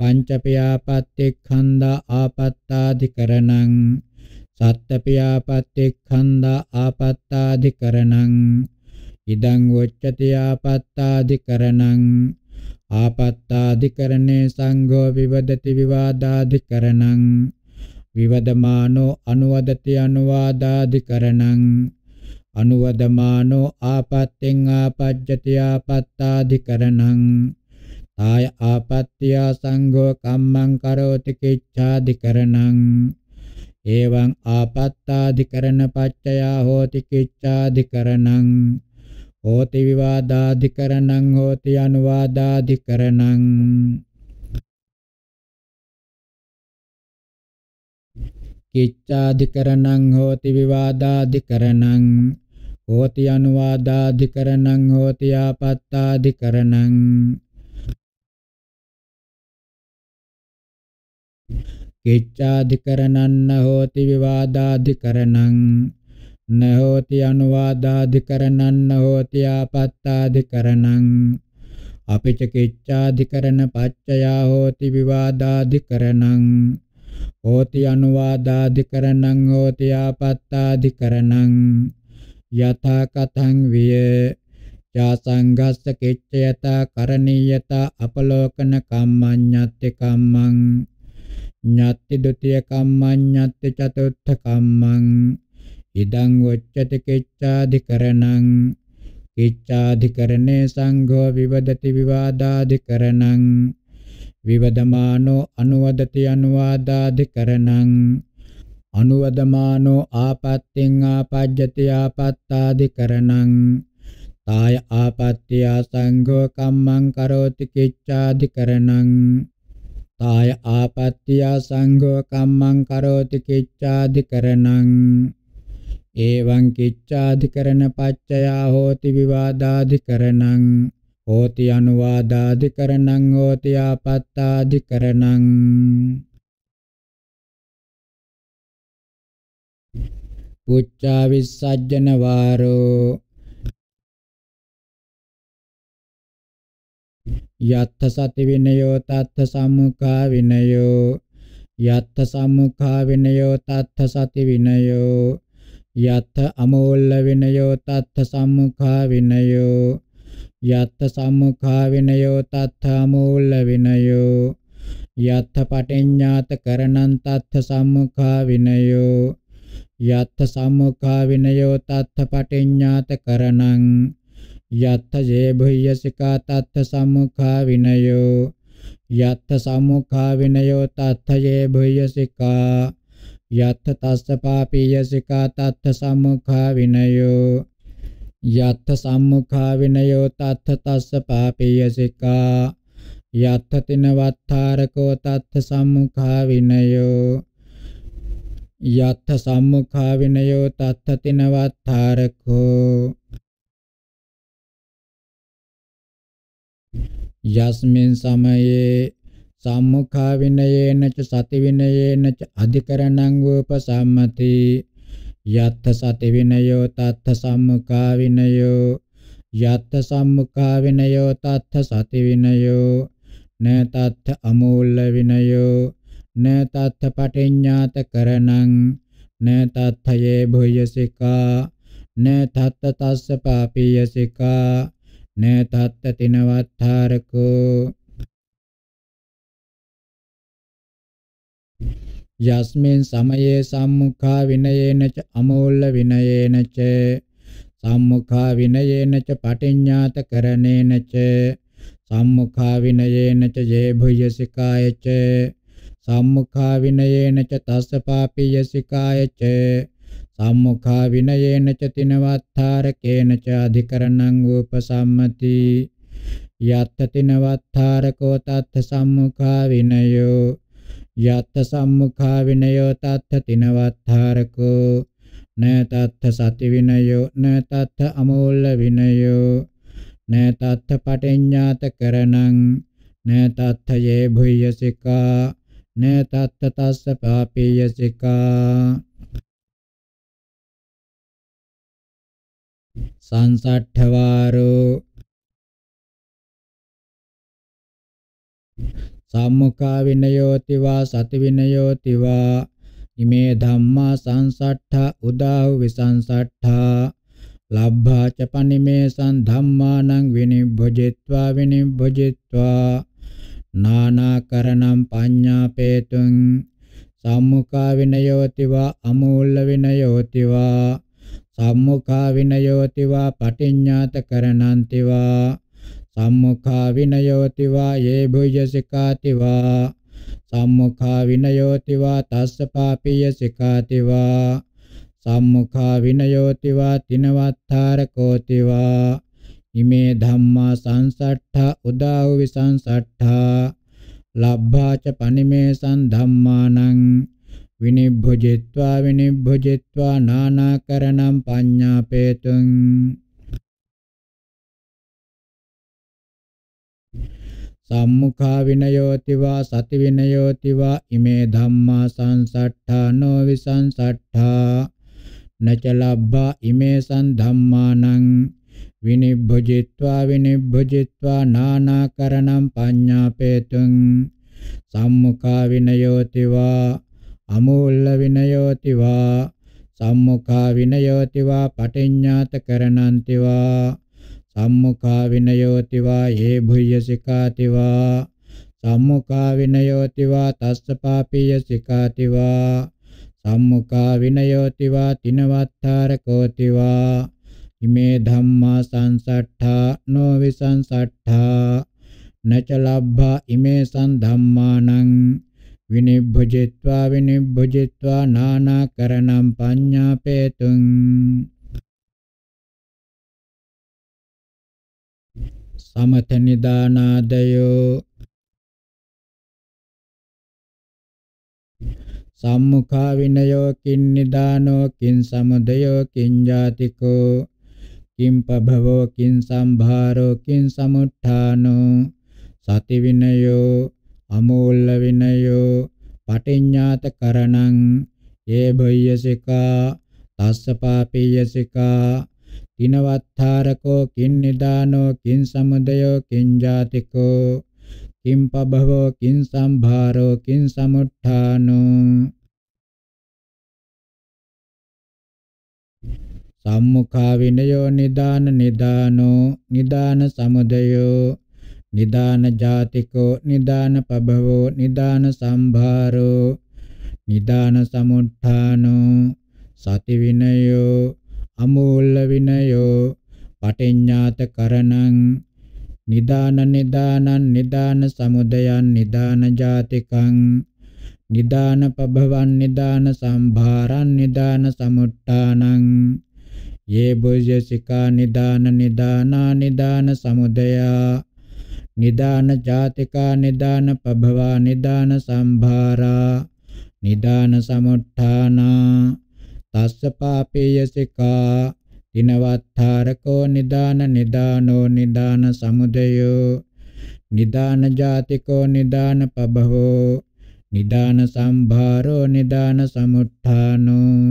पञ्चप्यापत्तिखण्ड आपत्ताधिकरणं सप्तप्यापत्तिखण्ड आपत्ताधिकरणं ඉදං වොච්චති ආපත්තාදිකරණං ආපත්තාදිකරණේ සංඝෝ විවදති විවාදාදිකරණං විවදමානෝ අනුවදති අනුවාදාදිකරණං අනුවදමානෝ ආපත්තෙන් ආපජ්ජති ආපත්තාදිකරණං තාය ආපත්‍ය සංඝෝ කම්මං කරෝති කිච්ඡාදිකරණං එවං ආපත්තාදිකරණ පච්චයා හෝති කිච්ඡාදිකරණං හෝති විවාදාධිකරණං හෝති අනුවාදාධිකරණං කිච්ඡාධිකරණං හෝති විවාදාධිකරණං හෝති අනුවාදාධිකරණං හෝති ආපත්තාධිකරණං කිච්ඡාධිකරණන්න හෝති විවාදාධිකරණං න හෝති අනුවාදාධිකරණං හෝති ආපත්තාධිකරණං අපිච කිච්ඡාධිකරණ පච්චයා හෝති විවාදාධිකරණං හෝති අනුවාදාධිකරණං හෝති ආපත්තාධිකරණං යථා කතං විය චා සංඝස්ස කිච්ඡයතා කරණීයතා අපලෝකන කම්මඤ්ඤත්ති කම්මං ඤත්ති ဒ ුතිය කම්මඤ්ඤත්ති චතුත්ථ කම්මං ඉදං වච්චති කිච්ඡාධිකරණං කිච්ඡාධිකරණේ සංඝෝ විවදති විවාදාධිකරණං විවදමානෝ අනුවදති අනුවාදාධිකරණං අනුවදමානෝ ආපත්තින් ආපජ්ජති ආපත්තාධිකරණං තාය ආපත්‍ය සංඝෝ කම්මං කරෝති කිච්ඡාධිකරණං තාය ආපත්‍ය සංඝෝ කම්මං කරෝති කිච්ඡාධිකරණං එවං කිච්ඡාධිකරණ පච්චයා හෝති විවාදාධිකරණං හෝති අනුවාදාධිකරණං හෝති ආපත්තාධිකරණං පුච්චා විසජ්ජන වාරෝ යත්ථ සති විනයෝ තත්ථ සම්මුඛා විනයෝ යත්ථ සම්මුඛා විනයෝ තත්ථ සති විනයෝ යත් අමෝල්ල විනයෝ තත්ත සම්මුඛා විනයෝ යත් සම්මුඛා විනයෝ තත්ත අමෝල්ල විනයෝ යත් පටිඤ්ඤාත කරණං තත්ත සම්මුඛා විනයෝ යත් සම්මුඛා විනයෝ තත්ත පටිඤ්ඤාත කරණං යත් ජේ භුයසිකා තත්ත සම්මුඛා විනයෝ යත් සම්මුඛා විනයෝ තත්ත ජේ භුයසිකා යත්ත තස්ස පාපීය සිකා තත්ත සම්මුඛා විනයෝ යත්ත සම්මුඛා විනයෝ තත්ත තස්ස පාපීය සිකා යත්ත තින වත්තාරකෝ තත්ත සම්මුඛා විනයෝ යත්ත සම්මුඛා විනයෝ තත්ත තිනවත්තරකෝ යස්මින් සමයේ සම්මුඛා විනයේන ච සති විනයේන ච අධිකරණං වූපසම්මති යත්ථ සති විනයෝ තත්ථ සම්මුඛා විනයෝ යත්ථ සම්මුඛා විනයෝ තත්ථ සති විනයෝ න තත්ථ අමූල්‍ය විනයෝ න තත්ථ පටිඤ්ඤාත කරණං න තත්ථයේ භුයසිකා න තත්ත තස්ස පාපීයසිකා න තත්ත තිනවත්තරකෝ යස්මින් සමයේ සම්මුඛා විනයේන ච අමෝල්ල විනයේන ච සම්මුඛා විනයේන ච පටිඤ්ඤාත කරණේන ච සම්මුඛා විනයේන ච යේ භුයසිකාය ච සම්මුඛා විනයේන ච තස්ස පාපියසිකාය ච සම්මුඛා විනයේන ච තිනවත්තාරකේන ච අධිකරණං උපසම්මති යත්ත තිනවත්තාරකෝ තත්ත සම්මුඛා විනයෝ යත්ත සම්මුඛා විනයෝ තත්ථ තිනවත්තරකෝ න තත්ථ සති විනයෝ න තත්ථ අමෝල්ල විනයෝ න තත්ථ පටිඤ්ඤාත කරණං න තත්ථ යේ භුයසිකා න තත්ථ තස්ස පාපීයසිකා සංසට්ඨ වාරෝ සම්මුඛා විනයෝති වා සති විනයෝති වා ඉමේ ධම්මා සංසට්ඨා උදාහු විසංසට්ඨා ලබ්භා ච පනිමේසං ධම්මානං විනිබ්බජිත්වා විනිබ්බජිත්වා නානාකරණම් පඤ්ඤාපේතුං සම්මුඛා විනයෝති වා අමූල්‍ය විනයෝති වා සම්මුඛා විනයෝති වා පටිඤ්ඤාත කරණන්ති වා සම්මුඛා විනයෝති වා යේ භුජසිකාති වා සම්මුඛා විනයෝති වා තස්ස පාපීය සිකාති වා සම්මුඛා විනයෝති වා තිනවත්තරකෝති වා ඉමේ ධම්මා සංසට්ඨා උදාව විසංසට්ඨා ලබ්භාච පනිමේසං ධම්මානං විනිබ්බුජිත්වා විනිබ්බුජිත්වා නානාකරණම් පඤ්ඤාපේතුං සම්මුඛා විනයෝති වා සති විනයෝති වා ඉමේ ධම්මා සංසට්ඨානෝ විසංසට්ඨා නච ලබ්බා ඉමේ සං ධම්මානං විනිබ්බජිත්වා විනිබ්බජිත්වා නානාකරණම් පඤ්ඤාපේතුං සම්මුඛා විනයෝති වා අමූල්ල විනයෝති වා සම්මුඛා විනයෝති වා පටිඤ්ඤාත කරණන්ති වා සම්මුඛා විනයෝති වා හේ භුය්‍යසිකාති වා සම්මුඛා විනයෝති වා තස්ස පාපීය සිකාති වා සම්මුඛා විනයෝති වා තිනවත්තරකෝති වා ඉමේ ධම්මා සංසට්ඨා නෝ විසංසට්ඨා නච ලබ්භා ඉමේ සං ධම්මානං විනිබ්බජිत्वा විනිබ්බජිत्वा නානාකරණම් පඤ්ඤාපේතුං සමත නිදානාදයෝ සම්මුඛා විනයෝ කින් නිදානෝ කින් සමුදයෝ කින් ජාතිකෝ කිම් පභවෝ කින් සම්භාරෝ කින් සමුත්ථානෝ සති විනයෝ අමූල්‍ය විනයෝ පටිඤ්ඤාත කරණං ඒ භයසිකා තස්ස පාපීයසිකා තිනවත්තාරකෝ කින් නිදානෝ කින් සමුදයෝ කින් ජාතිකෝ කිම් පබවෝ කින් සම්භාරෝ කින් සමුත්ථානෝ සම්මුඛා විනයෝ නිදාන නිදානෝ නිදාන සමුදයෝ නිදාන ජාතිකෝ නිදාන පබවෝ නිදාන සම්භාරෝ නිදාන සමුත්ථානෝ සති විනයෝ අමූල්‍ය විනයෝ පටිඤ්ඤාත කරණං නිදාන නිදානං නිදාන සමුදයං නිදාන ජාතිකං නිදාන පභවන් නිදාන සම්භාරං නිදාන සමුට්ඨානං යේ බුජ්‍ය සිකා නිදාන නිදානා නිදාන සමුදයා නිදාන ජාතිකා නිදාන පභවා නිදාන සම්භාරා නිදාන සමුට්ඨානා තස්ස පාපේය සිකා තිනවත්තරකෝ නිදාන නිදානෝ නිදාන සමුදයෝ නිදාන ජාතිකෝ නිදාන පබහෝ නිදාන සම්භාරෝ නිදාන සමුත්ථානෝ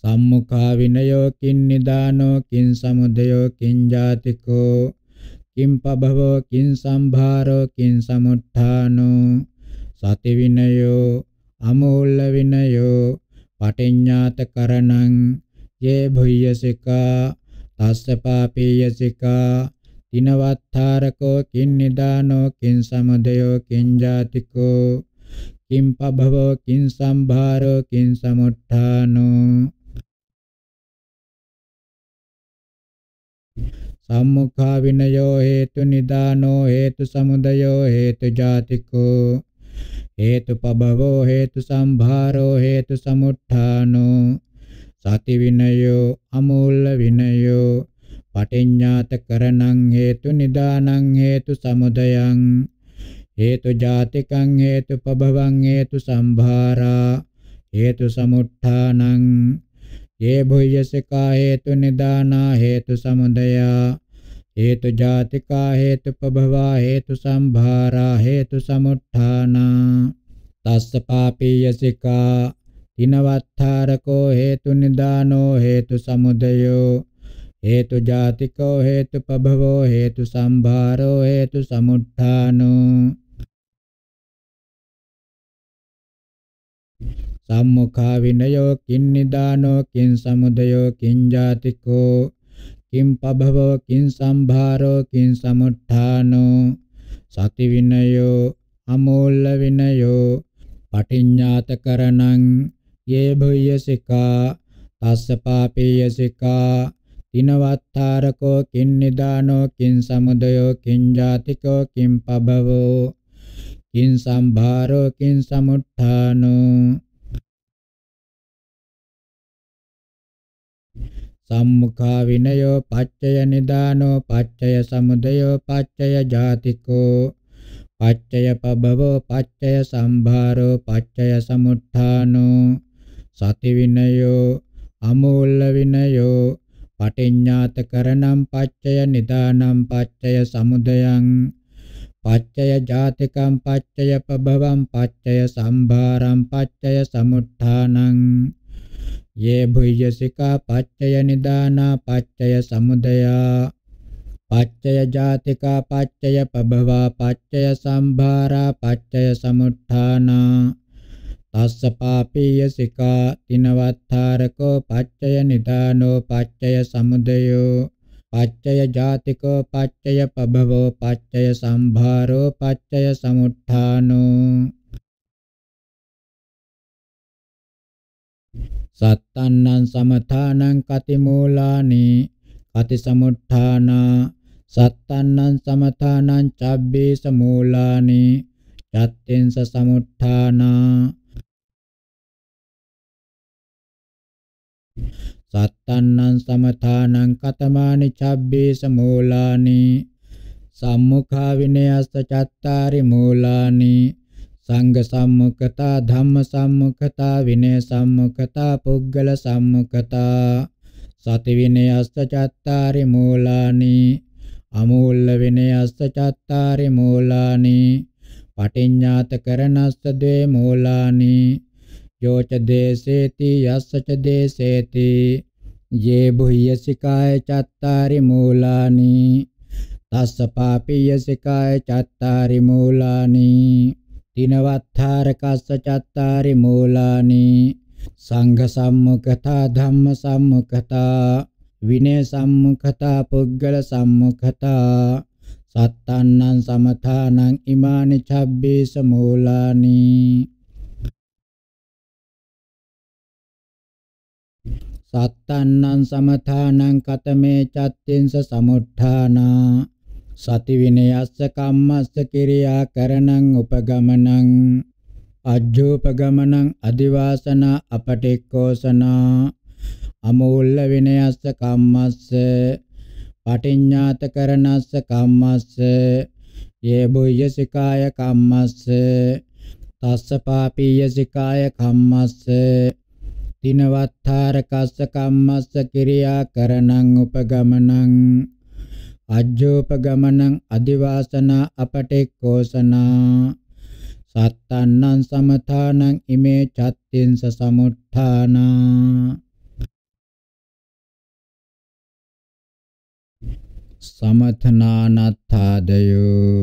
සම්මුඛා විනයෝ කින් නිදානෝ කින් සමුදයෝ කින් ජාතිකෝ කිම් පබවෝ කින් සම්භාරෝ කින් සමුත්ථානෝ සති විනයෝ අමූල්‍ය විනයෝ පටිඤ්ඤාත කරණං යේ භුය්‍යසිකා තස්ස පාපීයසිකා තිනවත්තරකෝ කින්නිදානෝ කින් සමුදයෝ කින් ජාතිකෝ කිම් පභවෝ කින් සම්භාරෝ කින් සමුත්ථානෝ සම්මුඛා විනයෝ හේතු නිදානෝ හේතු සමුදයෝ හේතු ජාතිකෝ හේතු පබවෝ හේතු සම්භාරෝ හේතු සමුට්ඨානෝ සති විනයෝ අමූල්‍ය විනයෝ පටිඤ්ඤාත කරණං හේතු නිදානං හේතු සමුදයං හේතු ජාතිකං හේතු පබවං හේතු සම්භාරා හේතු සමුට්ඨානං යේ භුයසිකා හේතු නිදානා හේතු සමුදයා හේතු ජාතිකා හේතු පභවා හේතු සම්භාරා හේතු සමුත්ථානා තස්ස පාපීය සිකා තිනවත්තරකෝ හේතු නිදානෝ හේතු සමුදයෝ හේතු ජාතිකෝ හේතු පභවෝ හේතු සම්භාරෝ හේතු සමුත්ථානෝ සම්මුඛා විනයෝ කින් නිදානෝ කින් සමුදයෝ කින් ජාතිකෝ කිම් පබව කිම් සම්භාරෝ කිම් සමුත්ථානෝ සති විනයෝ අමෝල්ල විනයෝ පටිඤ්ඤාත කරණං යේ භුය සිකා තස්ස පාපීය සිකා තිනවත්තාරකෝ කින් නිදානෝ කින් සමුදයෝ කින් ජාතිකෝ කිම් පබවෝ කින් සම්භාරෝ කින් සමුත්ථානෝ සම්මුඛා විනයෝ පච්චය නිදානෝ පච්චය සමුදයෝ පච්චය ජාතිකෝ පච්චය පබවෝ පච්චය සම්භාරෝ පච්චය සමුත්ථානෝ සති විනයෝ අමූල්‍ය විනයෝ පටිඤ්ඤාතකරණම් පච්චය නිදානම් පච්චය සමුදයං පච්චය ජාතිකම් පච්චය පබවම් පච්චය සම්භාරම් පච්චය සමුත්ථානං ये भुय्यसिका पाच्चय निदाना पाच्चय समुदया पाच्चय जातिका पाच्चय पभवा पाच्चय संभारा पाच्चय समुत्थाना තස්ස පාපීය සිකා තිනවත්තරකෝ පච්චය නිදානෝ පච්චය සමුදයෝ පච්චය ජාතිකෝ පච්චය පභවෝ පච්චය සම්භාරෝ පච්චය සමුත්ථානෝ සත්තන්නං සමථානං කති මූලානි කති සමුත්ථානා සත්තන්නං සමථානං චබ්බේ සමූලානි චත්තෙන්ස සමුත්ථානා සත්තන්නං සමථානං කතමානි චබ්බේ සමූලානි සම්මුඛා විනයස්ස චත්තාරි මූලානි සංඝ සම්මුඛතා ධම්ම සම්මුඛතා විනය සම්මුඛතා පුද්ගල සම්මුඛතා සති විනයස්ස චත්තාරි මූලානි අමූල්ල විනයස්ස චත්තාරි මූලානි පටිඤ්ඤාත කරණස්ස ද්වේ මූලානි යෝච දේසේති යස්ස ච දේසේති යේ බුහ්‍ය සිකාය චත්තාරි මූලානි තස්ස පාපීය සිකාය චත්තාරි මූලානි තිනවත්ථාරකස්ස චත්තාරි මූලානි සංඝ සම්මුඛතා ධම්ම සම්මුඛතා විනය සම්මුඛතා පුද්ගල සම්මුඛතා සත්තන්නං සමථානං ඉමානි චබ්බේස මූලානි සත්තන්නං සමථානං කතමේ චත්තින්ස සමුත්ථානා සති විනයස්ස කම්මස්ස කිරියා කරණං උපගමනං අජ්ජෝපගමනං අදිවාසන අපටික්කෝසන අමූල්ල විනයස්ස කම්මස්ස පටිඤ්ඤාත කරණස්ස කම්මස්ස යේ බුය්‍ය සිකාය කම්මස්ස තස්ස පාපීය සිකාය කම්මස්ස තිනවත්තාරකස්ස කම්මස්ස කිරියා කරණං උපගමනං අජ්ජෝපගමනං අදිවාසනා අපටෙක්කෝසනා සත්තන්නං සමථානං ඉමේ චත්තින්ස සමුත්ථානා සමථනානත්ථාදයෝ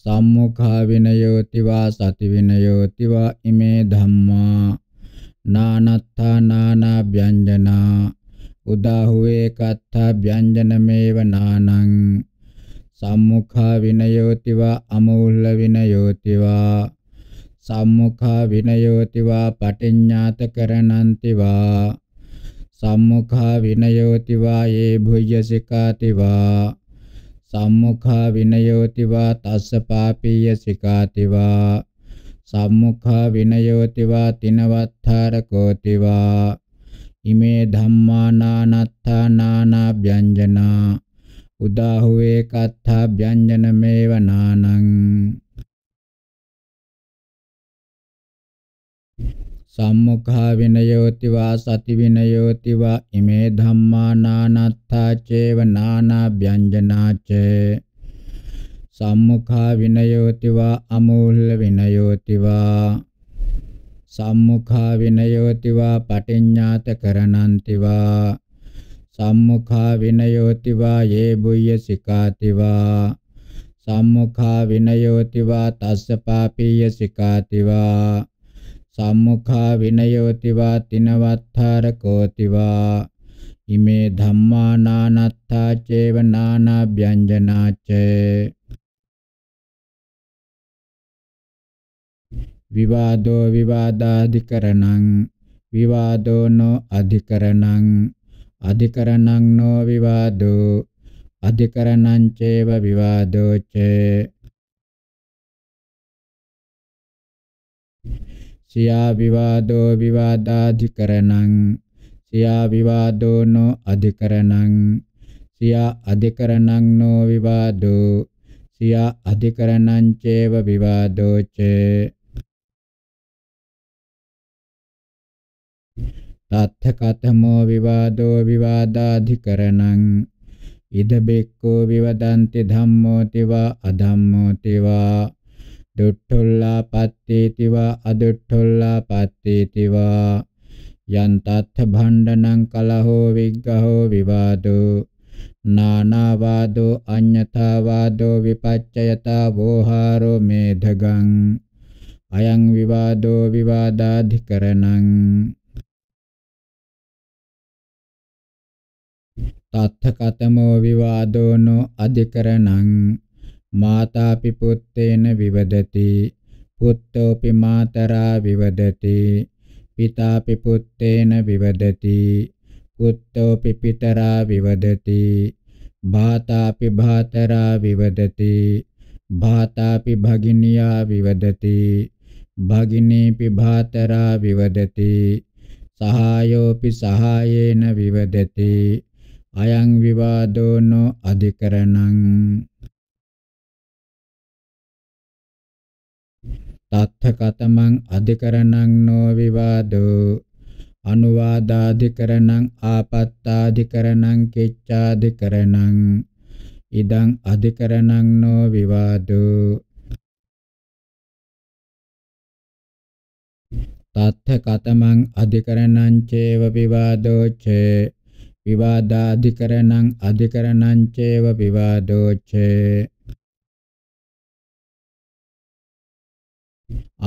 සම්මුඛා විනයෝති වා සති විනයෝති වා ඉමේ ධම්මා නානත්තා නානා ව්‍යංජනා උදාහුවේ කත්තා ව්‍යංජනමේව නානං සම්මුඛා විනයෝතිවා අමූල්ල විනයෝතිවා සම්මුඛා විනයෝතිවා පටිඤ්ඤාත කරණන්තිවා සම්මුඛා විනයෝතිවා යේ භුජ්‍යසිකාතිවා සම්මුඛා විනයෝතිවා තස්ස පාපීය සිකාතිවා සම්මුඛා විනයෝතිවා තිනවත්තරකෝතිවා ඉමේ ධම්මා නානත්තා නානා ව්‍යංජනා උදාහුවේ කත්තා ව්‍යංජනමේව නානං සම්මුඛා විනයෝති වා සති විනයෝති වා ඉමේ ධම්මා නානත්තා චේව නානා ව්‍යංජනා චේ සම්මුඛා විනයෝති වා අමූල්‍ය විනයෝති වා සම්මුඛා විනයෝති වා පටිඤ්ඤාත කරණන්ති වා සම්මුඛා විනයෝති වා යේ බුය්‍ය සිකාති වා සම්මුඛා විනයෝති වා තස්ස පාපීය සිකාති වා සම්මුඛා විනයෝති වා තිනවත්තාර කෝති වා ඉමේ ධම්මා නානත්තා චේව නානා ව්‍යංජනාචේ විවාදෝ විවාදාධිකරණං විවාදෝ නො අධිකරණං අධිකරණං නො විවාදෝ අධිකරණං චේව විවාදෝ චේ සියා විවාදෝ විවාදාධිකරණං සියා විවාදෝ නො අධිකරණං සියා අධිකරණං නො විවාදෝ සියා අධිකරණං චේව විවාදෝ චේ තත්ථකතමෝ විවාදෝ විවාදාධිකරණං ඉද බෙක්කෝ විවදන්ති ධම්මෝති වා අධම්මෝති වා දුට්ඨුල්ලා පත්තේති වා අදුට්ඨුල්ලා පත්තේති වා යන් තත්ථ භණ්ඩනං කලහෝ විග්ගහෝ විවාදෝ නානා වාදෝ අඤ්ඤතා වාදෝ විපච්චයතා වෝහාරෝ මේධගං අයං විවාදෝ විවාදාධිකරණං තත්ථකතමෝ විවාදෝනෝ අධිකරණං මාතාපි පුත්තේන විවදති පුත්තෝපි මාතරා විවදති පිතාපි පුත්තේන විවදති පුත්තෝපි පිතරා විවදති භාතාපි භාතරා විවදති භාතාපි භගිනියා විවදති භගිනීපි භාතරා විවදති සහායෝපි සහායේන විවදති අයං විවාදෝනෝ අධිකරණං තත්ථකතමං අධිකරණං නෝ විවාදෝ අනුවාදාධිකරණං ආපත්තාධිකරණං කිච්ඡාධිකරණං ඉදං අධිකරණං නෝ විවාදෝ තත්ථ කතමං අධිකරණං චේව විවාදෝ චේ විවාදාධිකරණං අධිකරණං චේව විවාදෝච්චේ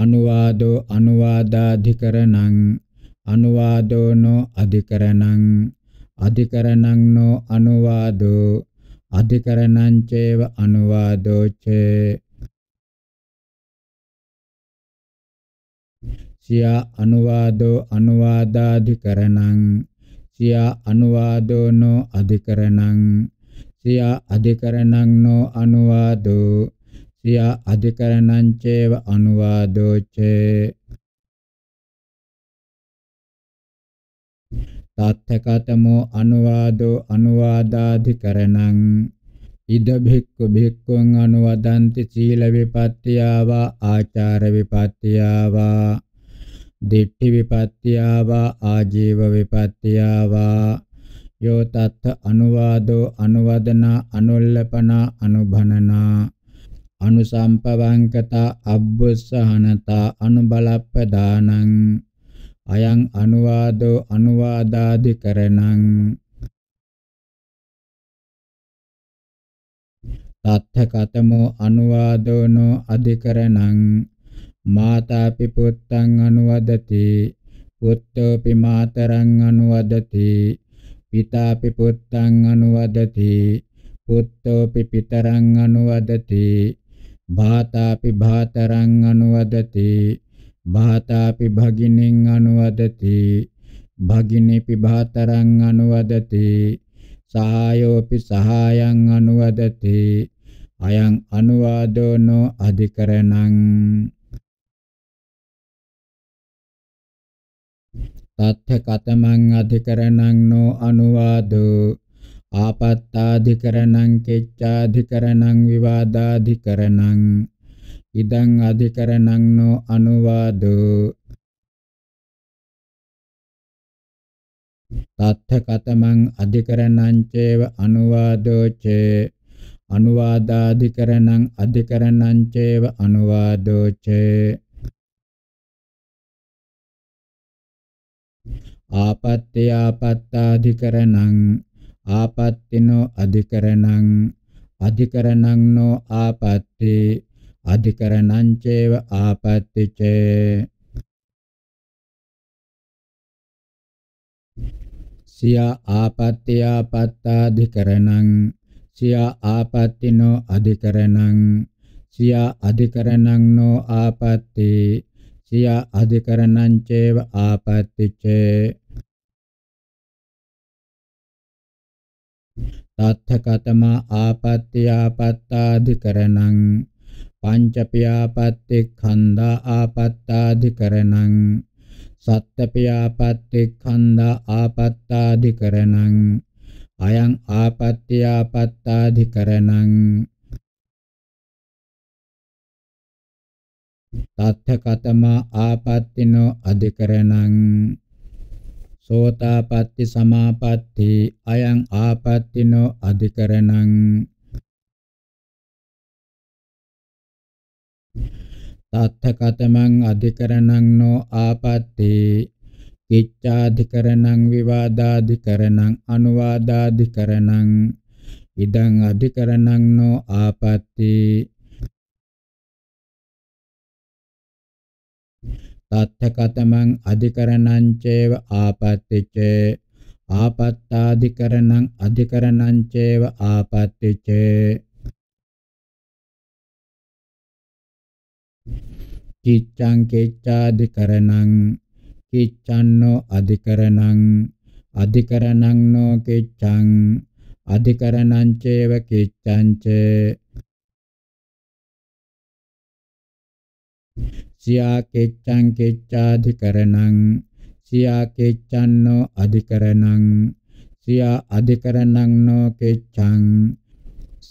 අනුවාදෝ අනුවාදාධිකරණං අනුවාදෝ නෝ අධිකරණං අධිකරණං නෝ අනුවාදෝ අධිකරණං චේව අනුවාදෝච්චේ සියා අනුවාදෝ අනුවාදාධිකරණං සියා අනුවාදෝ නෝ අධිකරණං සියා අධිකරණං නෝ අනුවාදෝ සියා අධිකරණං චේව අනුවාදෝ චේ තාත්තකතමෝ අනුවාදෝ අනුවාදාධිකරණං ඉද භික්ඛු භික්ඛුං අනුවදන්ති සීල විපත්තියාවා ආචාර විපත්තියාවා දිට්ඨි විපත්තියා වා ආජීව විපත්තියා වා යෝ තත් අනුවාදෝ අනුවදනා අනුල්ලපනා අනුභනනා අනුසම්පවංකතා අබ්බුස්සහනතා අනුබලප්පදානං අයං අනුවාදෝ අනුවාදාදි කරණං තත්ථ කතමෝ අනුවාදෝනෝ අධිකරණං මාතාපි පුත්තං අනුවදති පුත්තෝපි මාතරං අනුවදති පිතාපි පුත්තං අනුවදති පුත්තෝපි පිතරං අනුවදති භාතාපි භාතරං අනුවදති භාතාපි භගිනෙන් අනුවදති භගිනේපි භාතරං අනුවදති සහායෝපි සහායං අනුවදති අයං අනුවාදෝ නො අධිකරණං තත්ථ කතමං අධිකරණං නෝ අනුවාදෝ ආපත්තාධිකරණං කෙච්ඡාධිකරණං විවාදාධිකරණං ඉදං අධිකරණං නෝ අනුවාදෝ තත්ථ කතමං අධිකරණං චේව අනුවාදෝ චේ අනුවාදාධිකරණං අධිකරණං චේව අනුවාදෝ චේ ආපත්‍ය ආපත්තාධිකරණං ආපත්තිනෝ අධිකරණං අධිකරණං නෝ ආපත්‍ති අධිකරණං චේව ආපත්‍ති චේ සියා ආපත්‍ය ආපත්තාධිකරණං සියා ආපත්තිනෝ අධිකරණං සියා අධිකරණං නෝ ආපත්‍ති සියා අධිකරණං චේව ආපත්‍ති චේ තත්ථකතම ආපත්‍ය ආපත්තාධිකරණං පංචපියාපත්ති ඛණ්ඩා ආපත්තාධිකරණං සත්ත්‍පියාපත්ති ඛණ්ඩා ආපත්තාධිකරණං අයං ආපත්‍ය ආපත්තාධිකරණං තත්ථකතම ආපත්තිනෝ අධිකරණං සෝතාපට්ටි සමාපatti අයං ආපත්තිනෝ අධිකරණං තත්තකතමං අධිකරණං නෝ ආපත්ති කිච්ඡාධිකරණං විවාදාධිකරණං අනුවාදාධිකරණං ඉදං අධිකරණං නෝ ආපත්ති තත්ථකතමං අධිකරණං චේව ආපත්‍තිච ආපත්තාධිකරණං අධිකරණං චේව ආපත්‍තිච කිච්ඡං කිච්ඡාධිකරණං කිච්ඡන්නෝ අධිකරණං අධිකරණං නෝ කිච්ඡං අධිකරණං චේව කිච්ඡං ච සියා කෙච්ඡං කෙච්ඡාධිකරණං සියා කෙච්ඡන්නෝ අධිකරණං සියා අධිකරණං නෝ කෙච්ඡං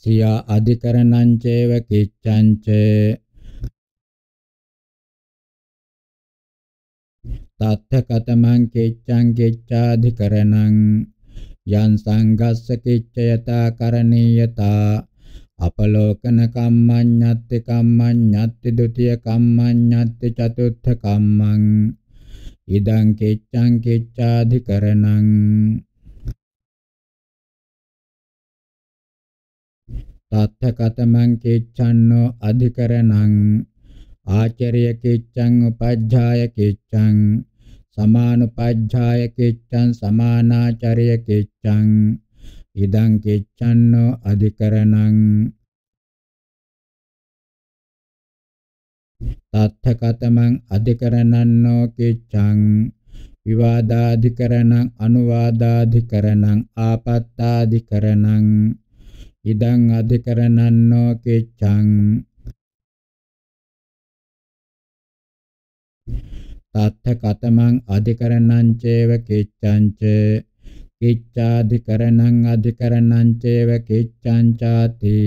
සියා අධිකරණං චේව කෙච්ඡං චේ තත්ථ කතමං කෙච්ඡං කෙච්ඡාධිකරණං යං සංඝස්ස කිච්ඡයතා කරණීයතා අපලෝකන කම්මඤ්ඤත්ති කම්මඤ්ඤත්ති ဒ ුතිය කම්මඤ්ඤත්ති චතුත්ථ කම්මං ඉදං කිච්ඡං කිච්ඡාධිකරණං තත්ථ කතමං කිච්ඡන්නෝ අධිකරණං ආචර්ය කිච්ඡං උපජ්ජාය කිච්ඡං සමානුපජ්ජාය කිච්ඡං සමානාචර්ය කිච්ඡං ඉදං කිච්ඡන්නෝ අධිකරණං තත්ථකතමං අධිකරණන්නෝ කිච්ඡං විවාදාධිකරණං අනුවාදාධිකරණං ආපත්තාධිකරණං ඉදං අධිකරණන්නෝ කිච්ඡං තත්ථ කතමං අධිකරණං චේව කිච්ඡං ච කිච්ඡාධිකරණං අධිකරණං චේව කිච්ඡං ചാති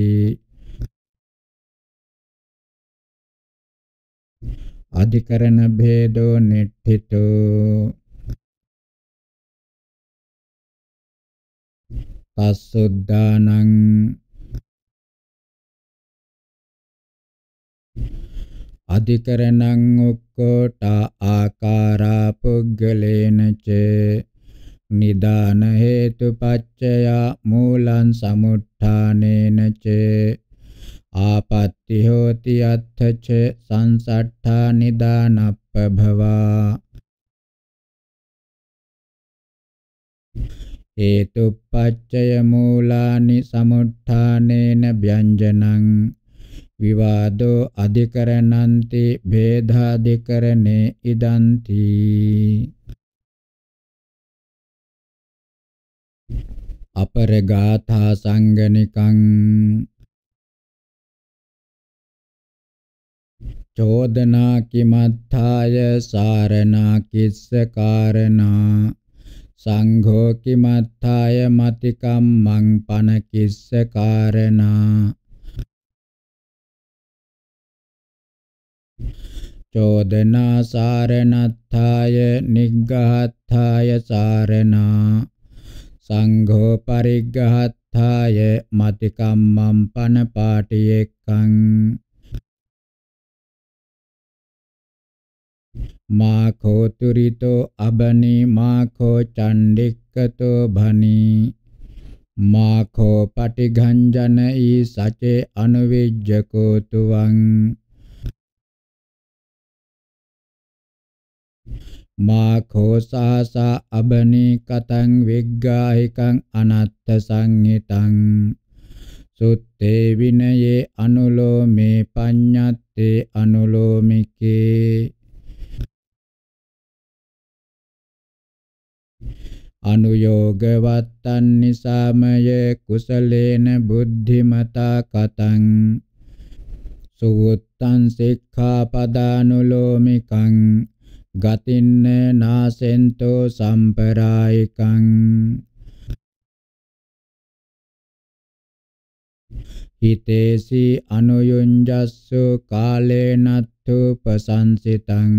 අධිකරණ භේදෝ නිට්ඨිතෝ පස්සුද්ධානං අධිකරණං උක්කොටා ආකාරා පුද්ගලේන චේ නිදාන හේතුපච්චය මූලං සමුත්ථානේන ච ආපත්‍ති හෝති අත්ථ ච සංසට්ඨා නිදානප්පභවා හේතුපච්චය මූලානි සමුත්ථානේන ව්‍යංජනං විවාදෝ අධිකරණන්ති භේදාධිකරණේ ඉදන්ති අපරගාථා සංගනිකං චෝදනා කිමත්ථාය සාරණා කිස්ස කාරණා සංඝෝ කිමත්ථාය මතිකම්මං පන කිස්ස කාරණා චෝදනා සාරණත්ථාය නිග්ගහත්ථාය සාරණා සංඝෝ පරිග්ගහත්ථාය මතිකම්මම් පන පාටියෙක්ඛං මාඛෝ තුරිතෝ අබනි මාඛෝ චණ්ඩික්කතෝ භනි මාඛෝ පටිඝංජනයි සචේ අනුවිජ්ජකෝ තුවං මාඛෝසාස අබනී කතං විග්ගාහිකං අනත්ත සංහිතං සුත්තේ විනයේ අනුලෝමේ පඤ්ඤත්තේ අනුලෝමිකේ අනුയോഗවත්තන් නිසාමය කුසලේන බුද්ධිමතා කතං සුවුත්තං සික්ඛාපදානුලෝමිකං ගතින්න නාසෙන්තෝ සම්පරායිකං හිතේසි අනුයුංජස්සු කාලේනත්තු පසංසිතං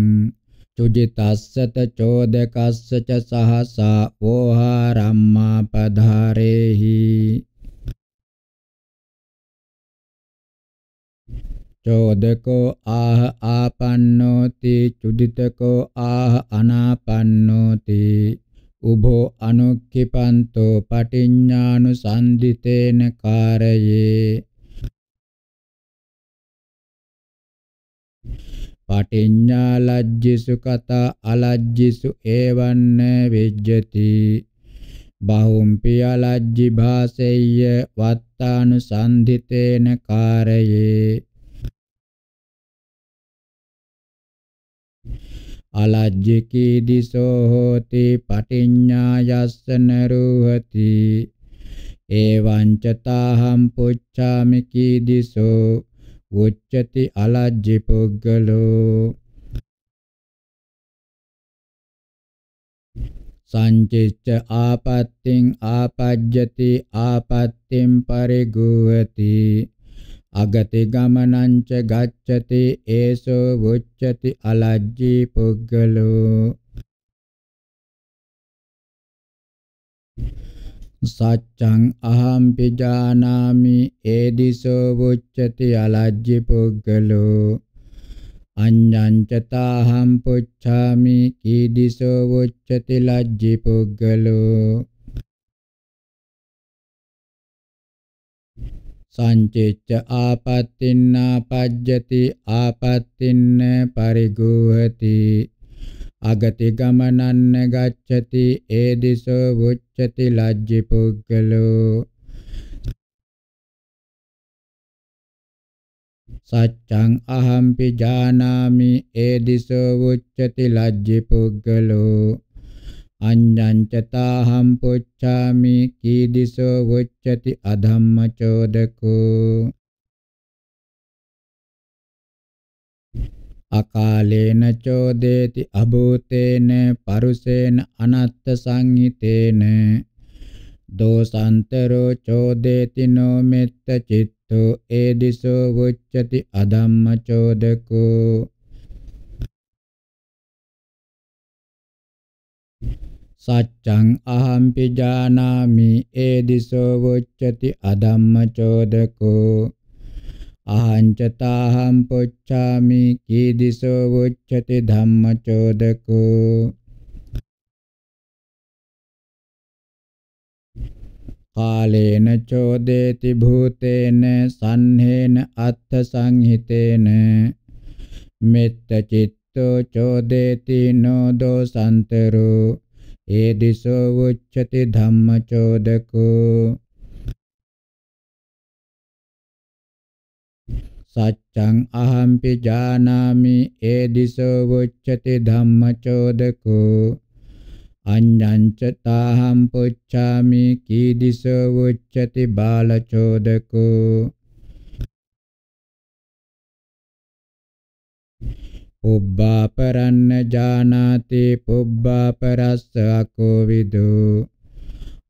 චුජිතස්සත චෝදකස්සච සහසා වෝහාරම්මා පධාරේහි චෝදකෝ ආහ ආපන්නෝති චුදිතකෝ ආහ අනාපන්නෝති උභෝ අනුක්ඛිපන්තෝ පටිඤ්ඤානුසන්දිතේන කාරයේ පටිඤ්ඤා ලජ්ජිසු කතා අලජ්ජිසු ඒවන්න වෙජ්ජති බහුම්පි අලජ්ජි භාසෙය්‍ය වත්තානුසන්දිතේන කාරයේ අලජ්ජකී දිසෝ හෝති පටිඤ්ඤායස්සන රූහති එවං චතාහම් පුච්ඡාමි කී දිසෝ උච්චති අලජ්ජි පුග්ගලෝ සංචිච්ච ආපත්තිං ආපජ්ජති ආපත්තිං පරිගුහති අගති ගමනංච ගච්ඡති ඒසෝ වුච්ඡති අලජ්ජී පුද්ගලෝ සච්ඡං අහම්පි ජානාමි ඒදිසෝ වුච්ඡති අලජ්ජී පුද්ගලෝ අඤ්ඤං ච තාහම් පුච්ඡාමි කීදිසෝ වුච්ඡති ලජ්ජී පුද්ගලෝ සංචිච්ච ආපත්තින්නා පජ්ජති ආපත්තින්න පරිගෝහති අගති ගමනන්න ගච්ඡති ඒ දිසෝ වුච්ඡති ලජ්ජි පුද්ගලෝ සච්ඡං අහම්පි ජානාමි ඒ දිසෝ වුච්ඡති ලජ්ජි පුද්ගලෝ අඤ්ඤංචතාහම් පුච්ඡාමි කීදිසෝ වොච්චති අධම්මචෝදකෝ අකාලේන චෝදේති අභූතේන පරුසේන අනත්ත සංහිතේන දෝසාන්තරෝ චෝදේති නොමෙත්ත චිත්තෝ ඒදිසෝ වොච්චති අධම්ම චෝදකෝ සච්ඡං අහම්පි ජානාමි ඒදිසෝ වොච්චති අධම්මචෝදකෝ අහං ච තාහං පොච්චාමි කීදිසෝ වොච්චති ධම්මචෝදකෝ කාලේන චෝදේති භූතේන සම්හේන අත්ථ සංහිතේන මෙත්ත චිත්තෝ චෝදේති නෝ දෝසන්තරෝ ඒදිසෝ උච්චති ධම්මචෝදකෝ සච්ඡං අහම්පි ජානාමි ඒදිසෝ උච්චති ධම්මචෝදකෝ අඤ්ඤං ච තාහම් පුච්ඡාමි කීදිසෝ උච්චති බාලචෝදකෝ උබ්බාපරන්න ජානාති පුබ්බාපරස්ස අකෝ විදු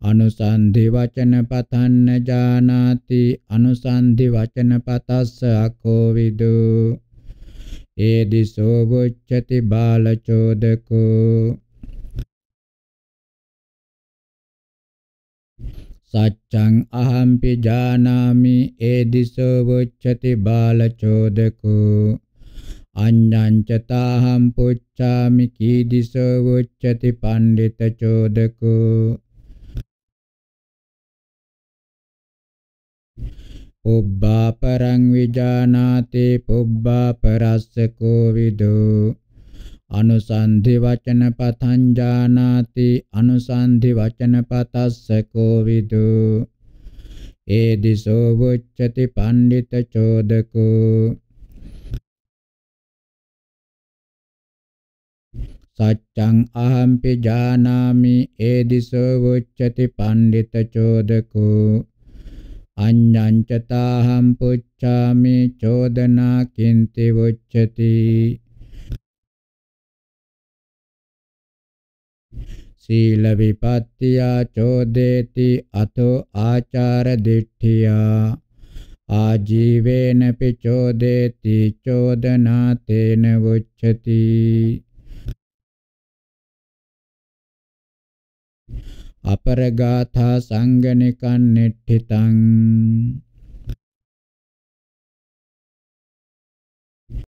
අනුසන්ධි වචන පතන්න ජානාති අනුසන්ධි වචන පතස්ස අකෝ විදු ඒ දිසෝ වොච්චති බාලචෝදකෝ සච්ඡං අහම්පි ජානාමි ඒ දිසෝ වොච්චති බාලචෝදකෝ අඤ්ඤංචතාහම් පුච්ඡාමි කීදිසෝ උච්චති පණ්ඩිත චෝදකෝ පුබ්බා පරං විජානාති පුබ්බා පරස්ස කෝ විදෝ අනුසන්ධි වචන පතං ජානාති අනුසන්ධි වචන පතස්ස කෝ විදෝ ඒ දිසෝ උච්චති පණ්ඩිත චෝදකෝ සච්ඡං අහම්පි ජානාමි ඒදිසෝ වොච්චති පණ්ඩිත චෝදකෝ අඤ්ඤං ච තාහම් පුච්ඡාමි චෝදනා කින්ති වොච්චති සීල විපත්තියා චෝදේති අතෝ ආචාර දිට්ඨියා ආජීවේනපි චෝදේති චෝදනා තේන වොච්චති අපරගාථා සංගණිකන් නිට්ඨිතං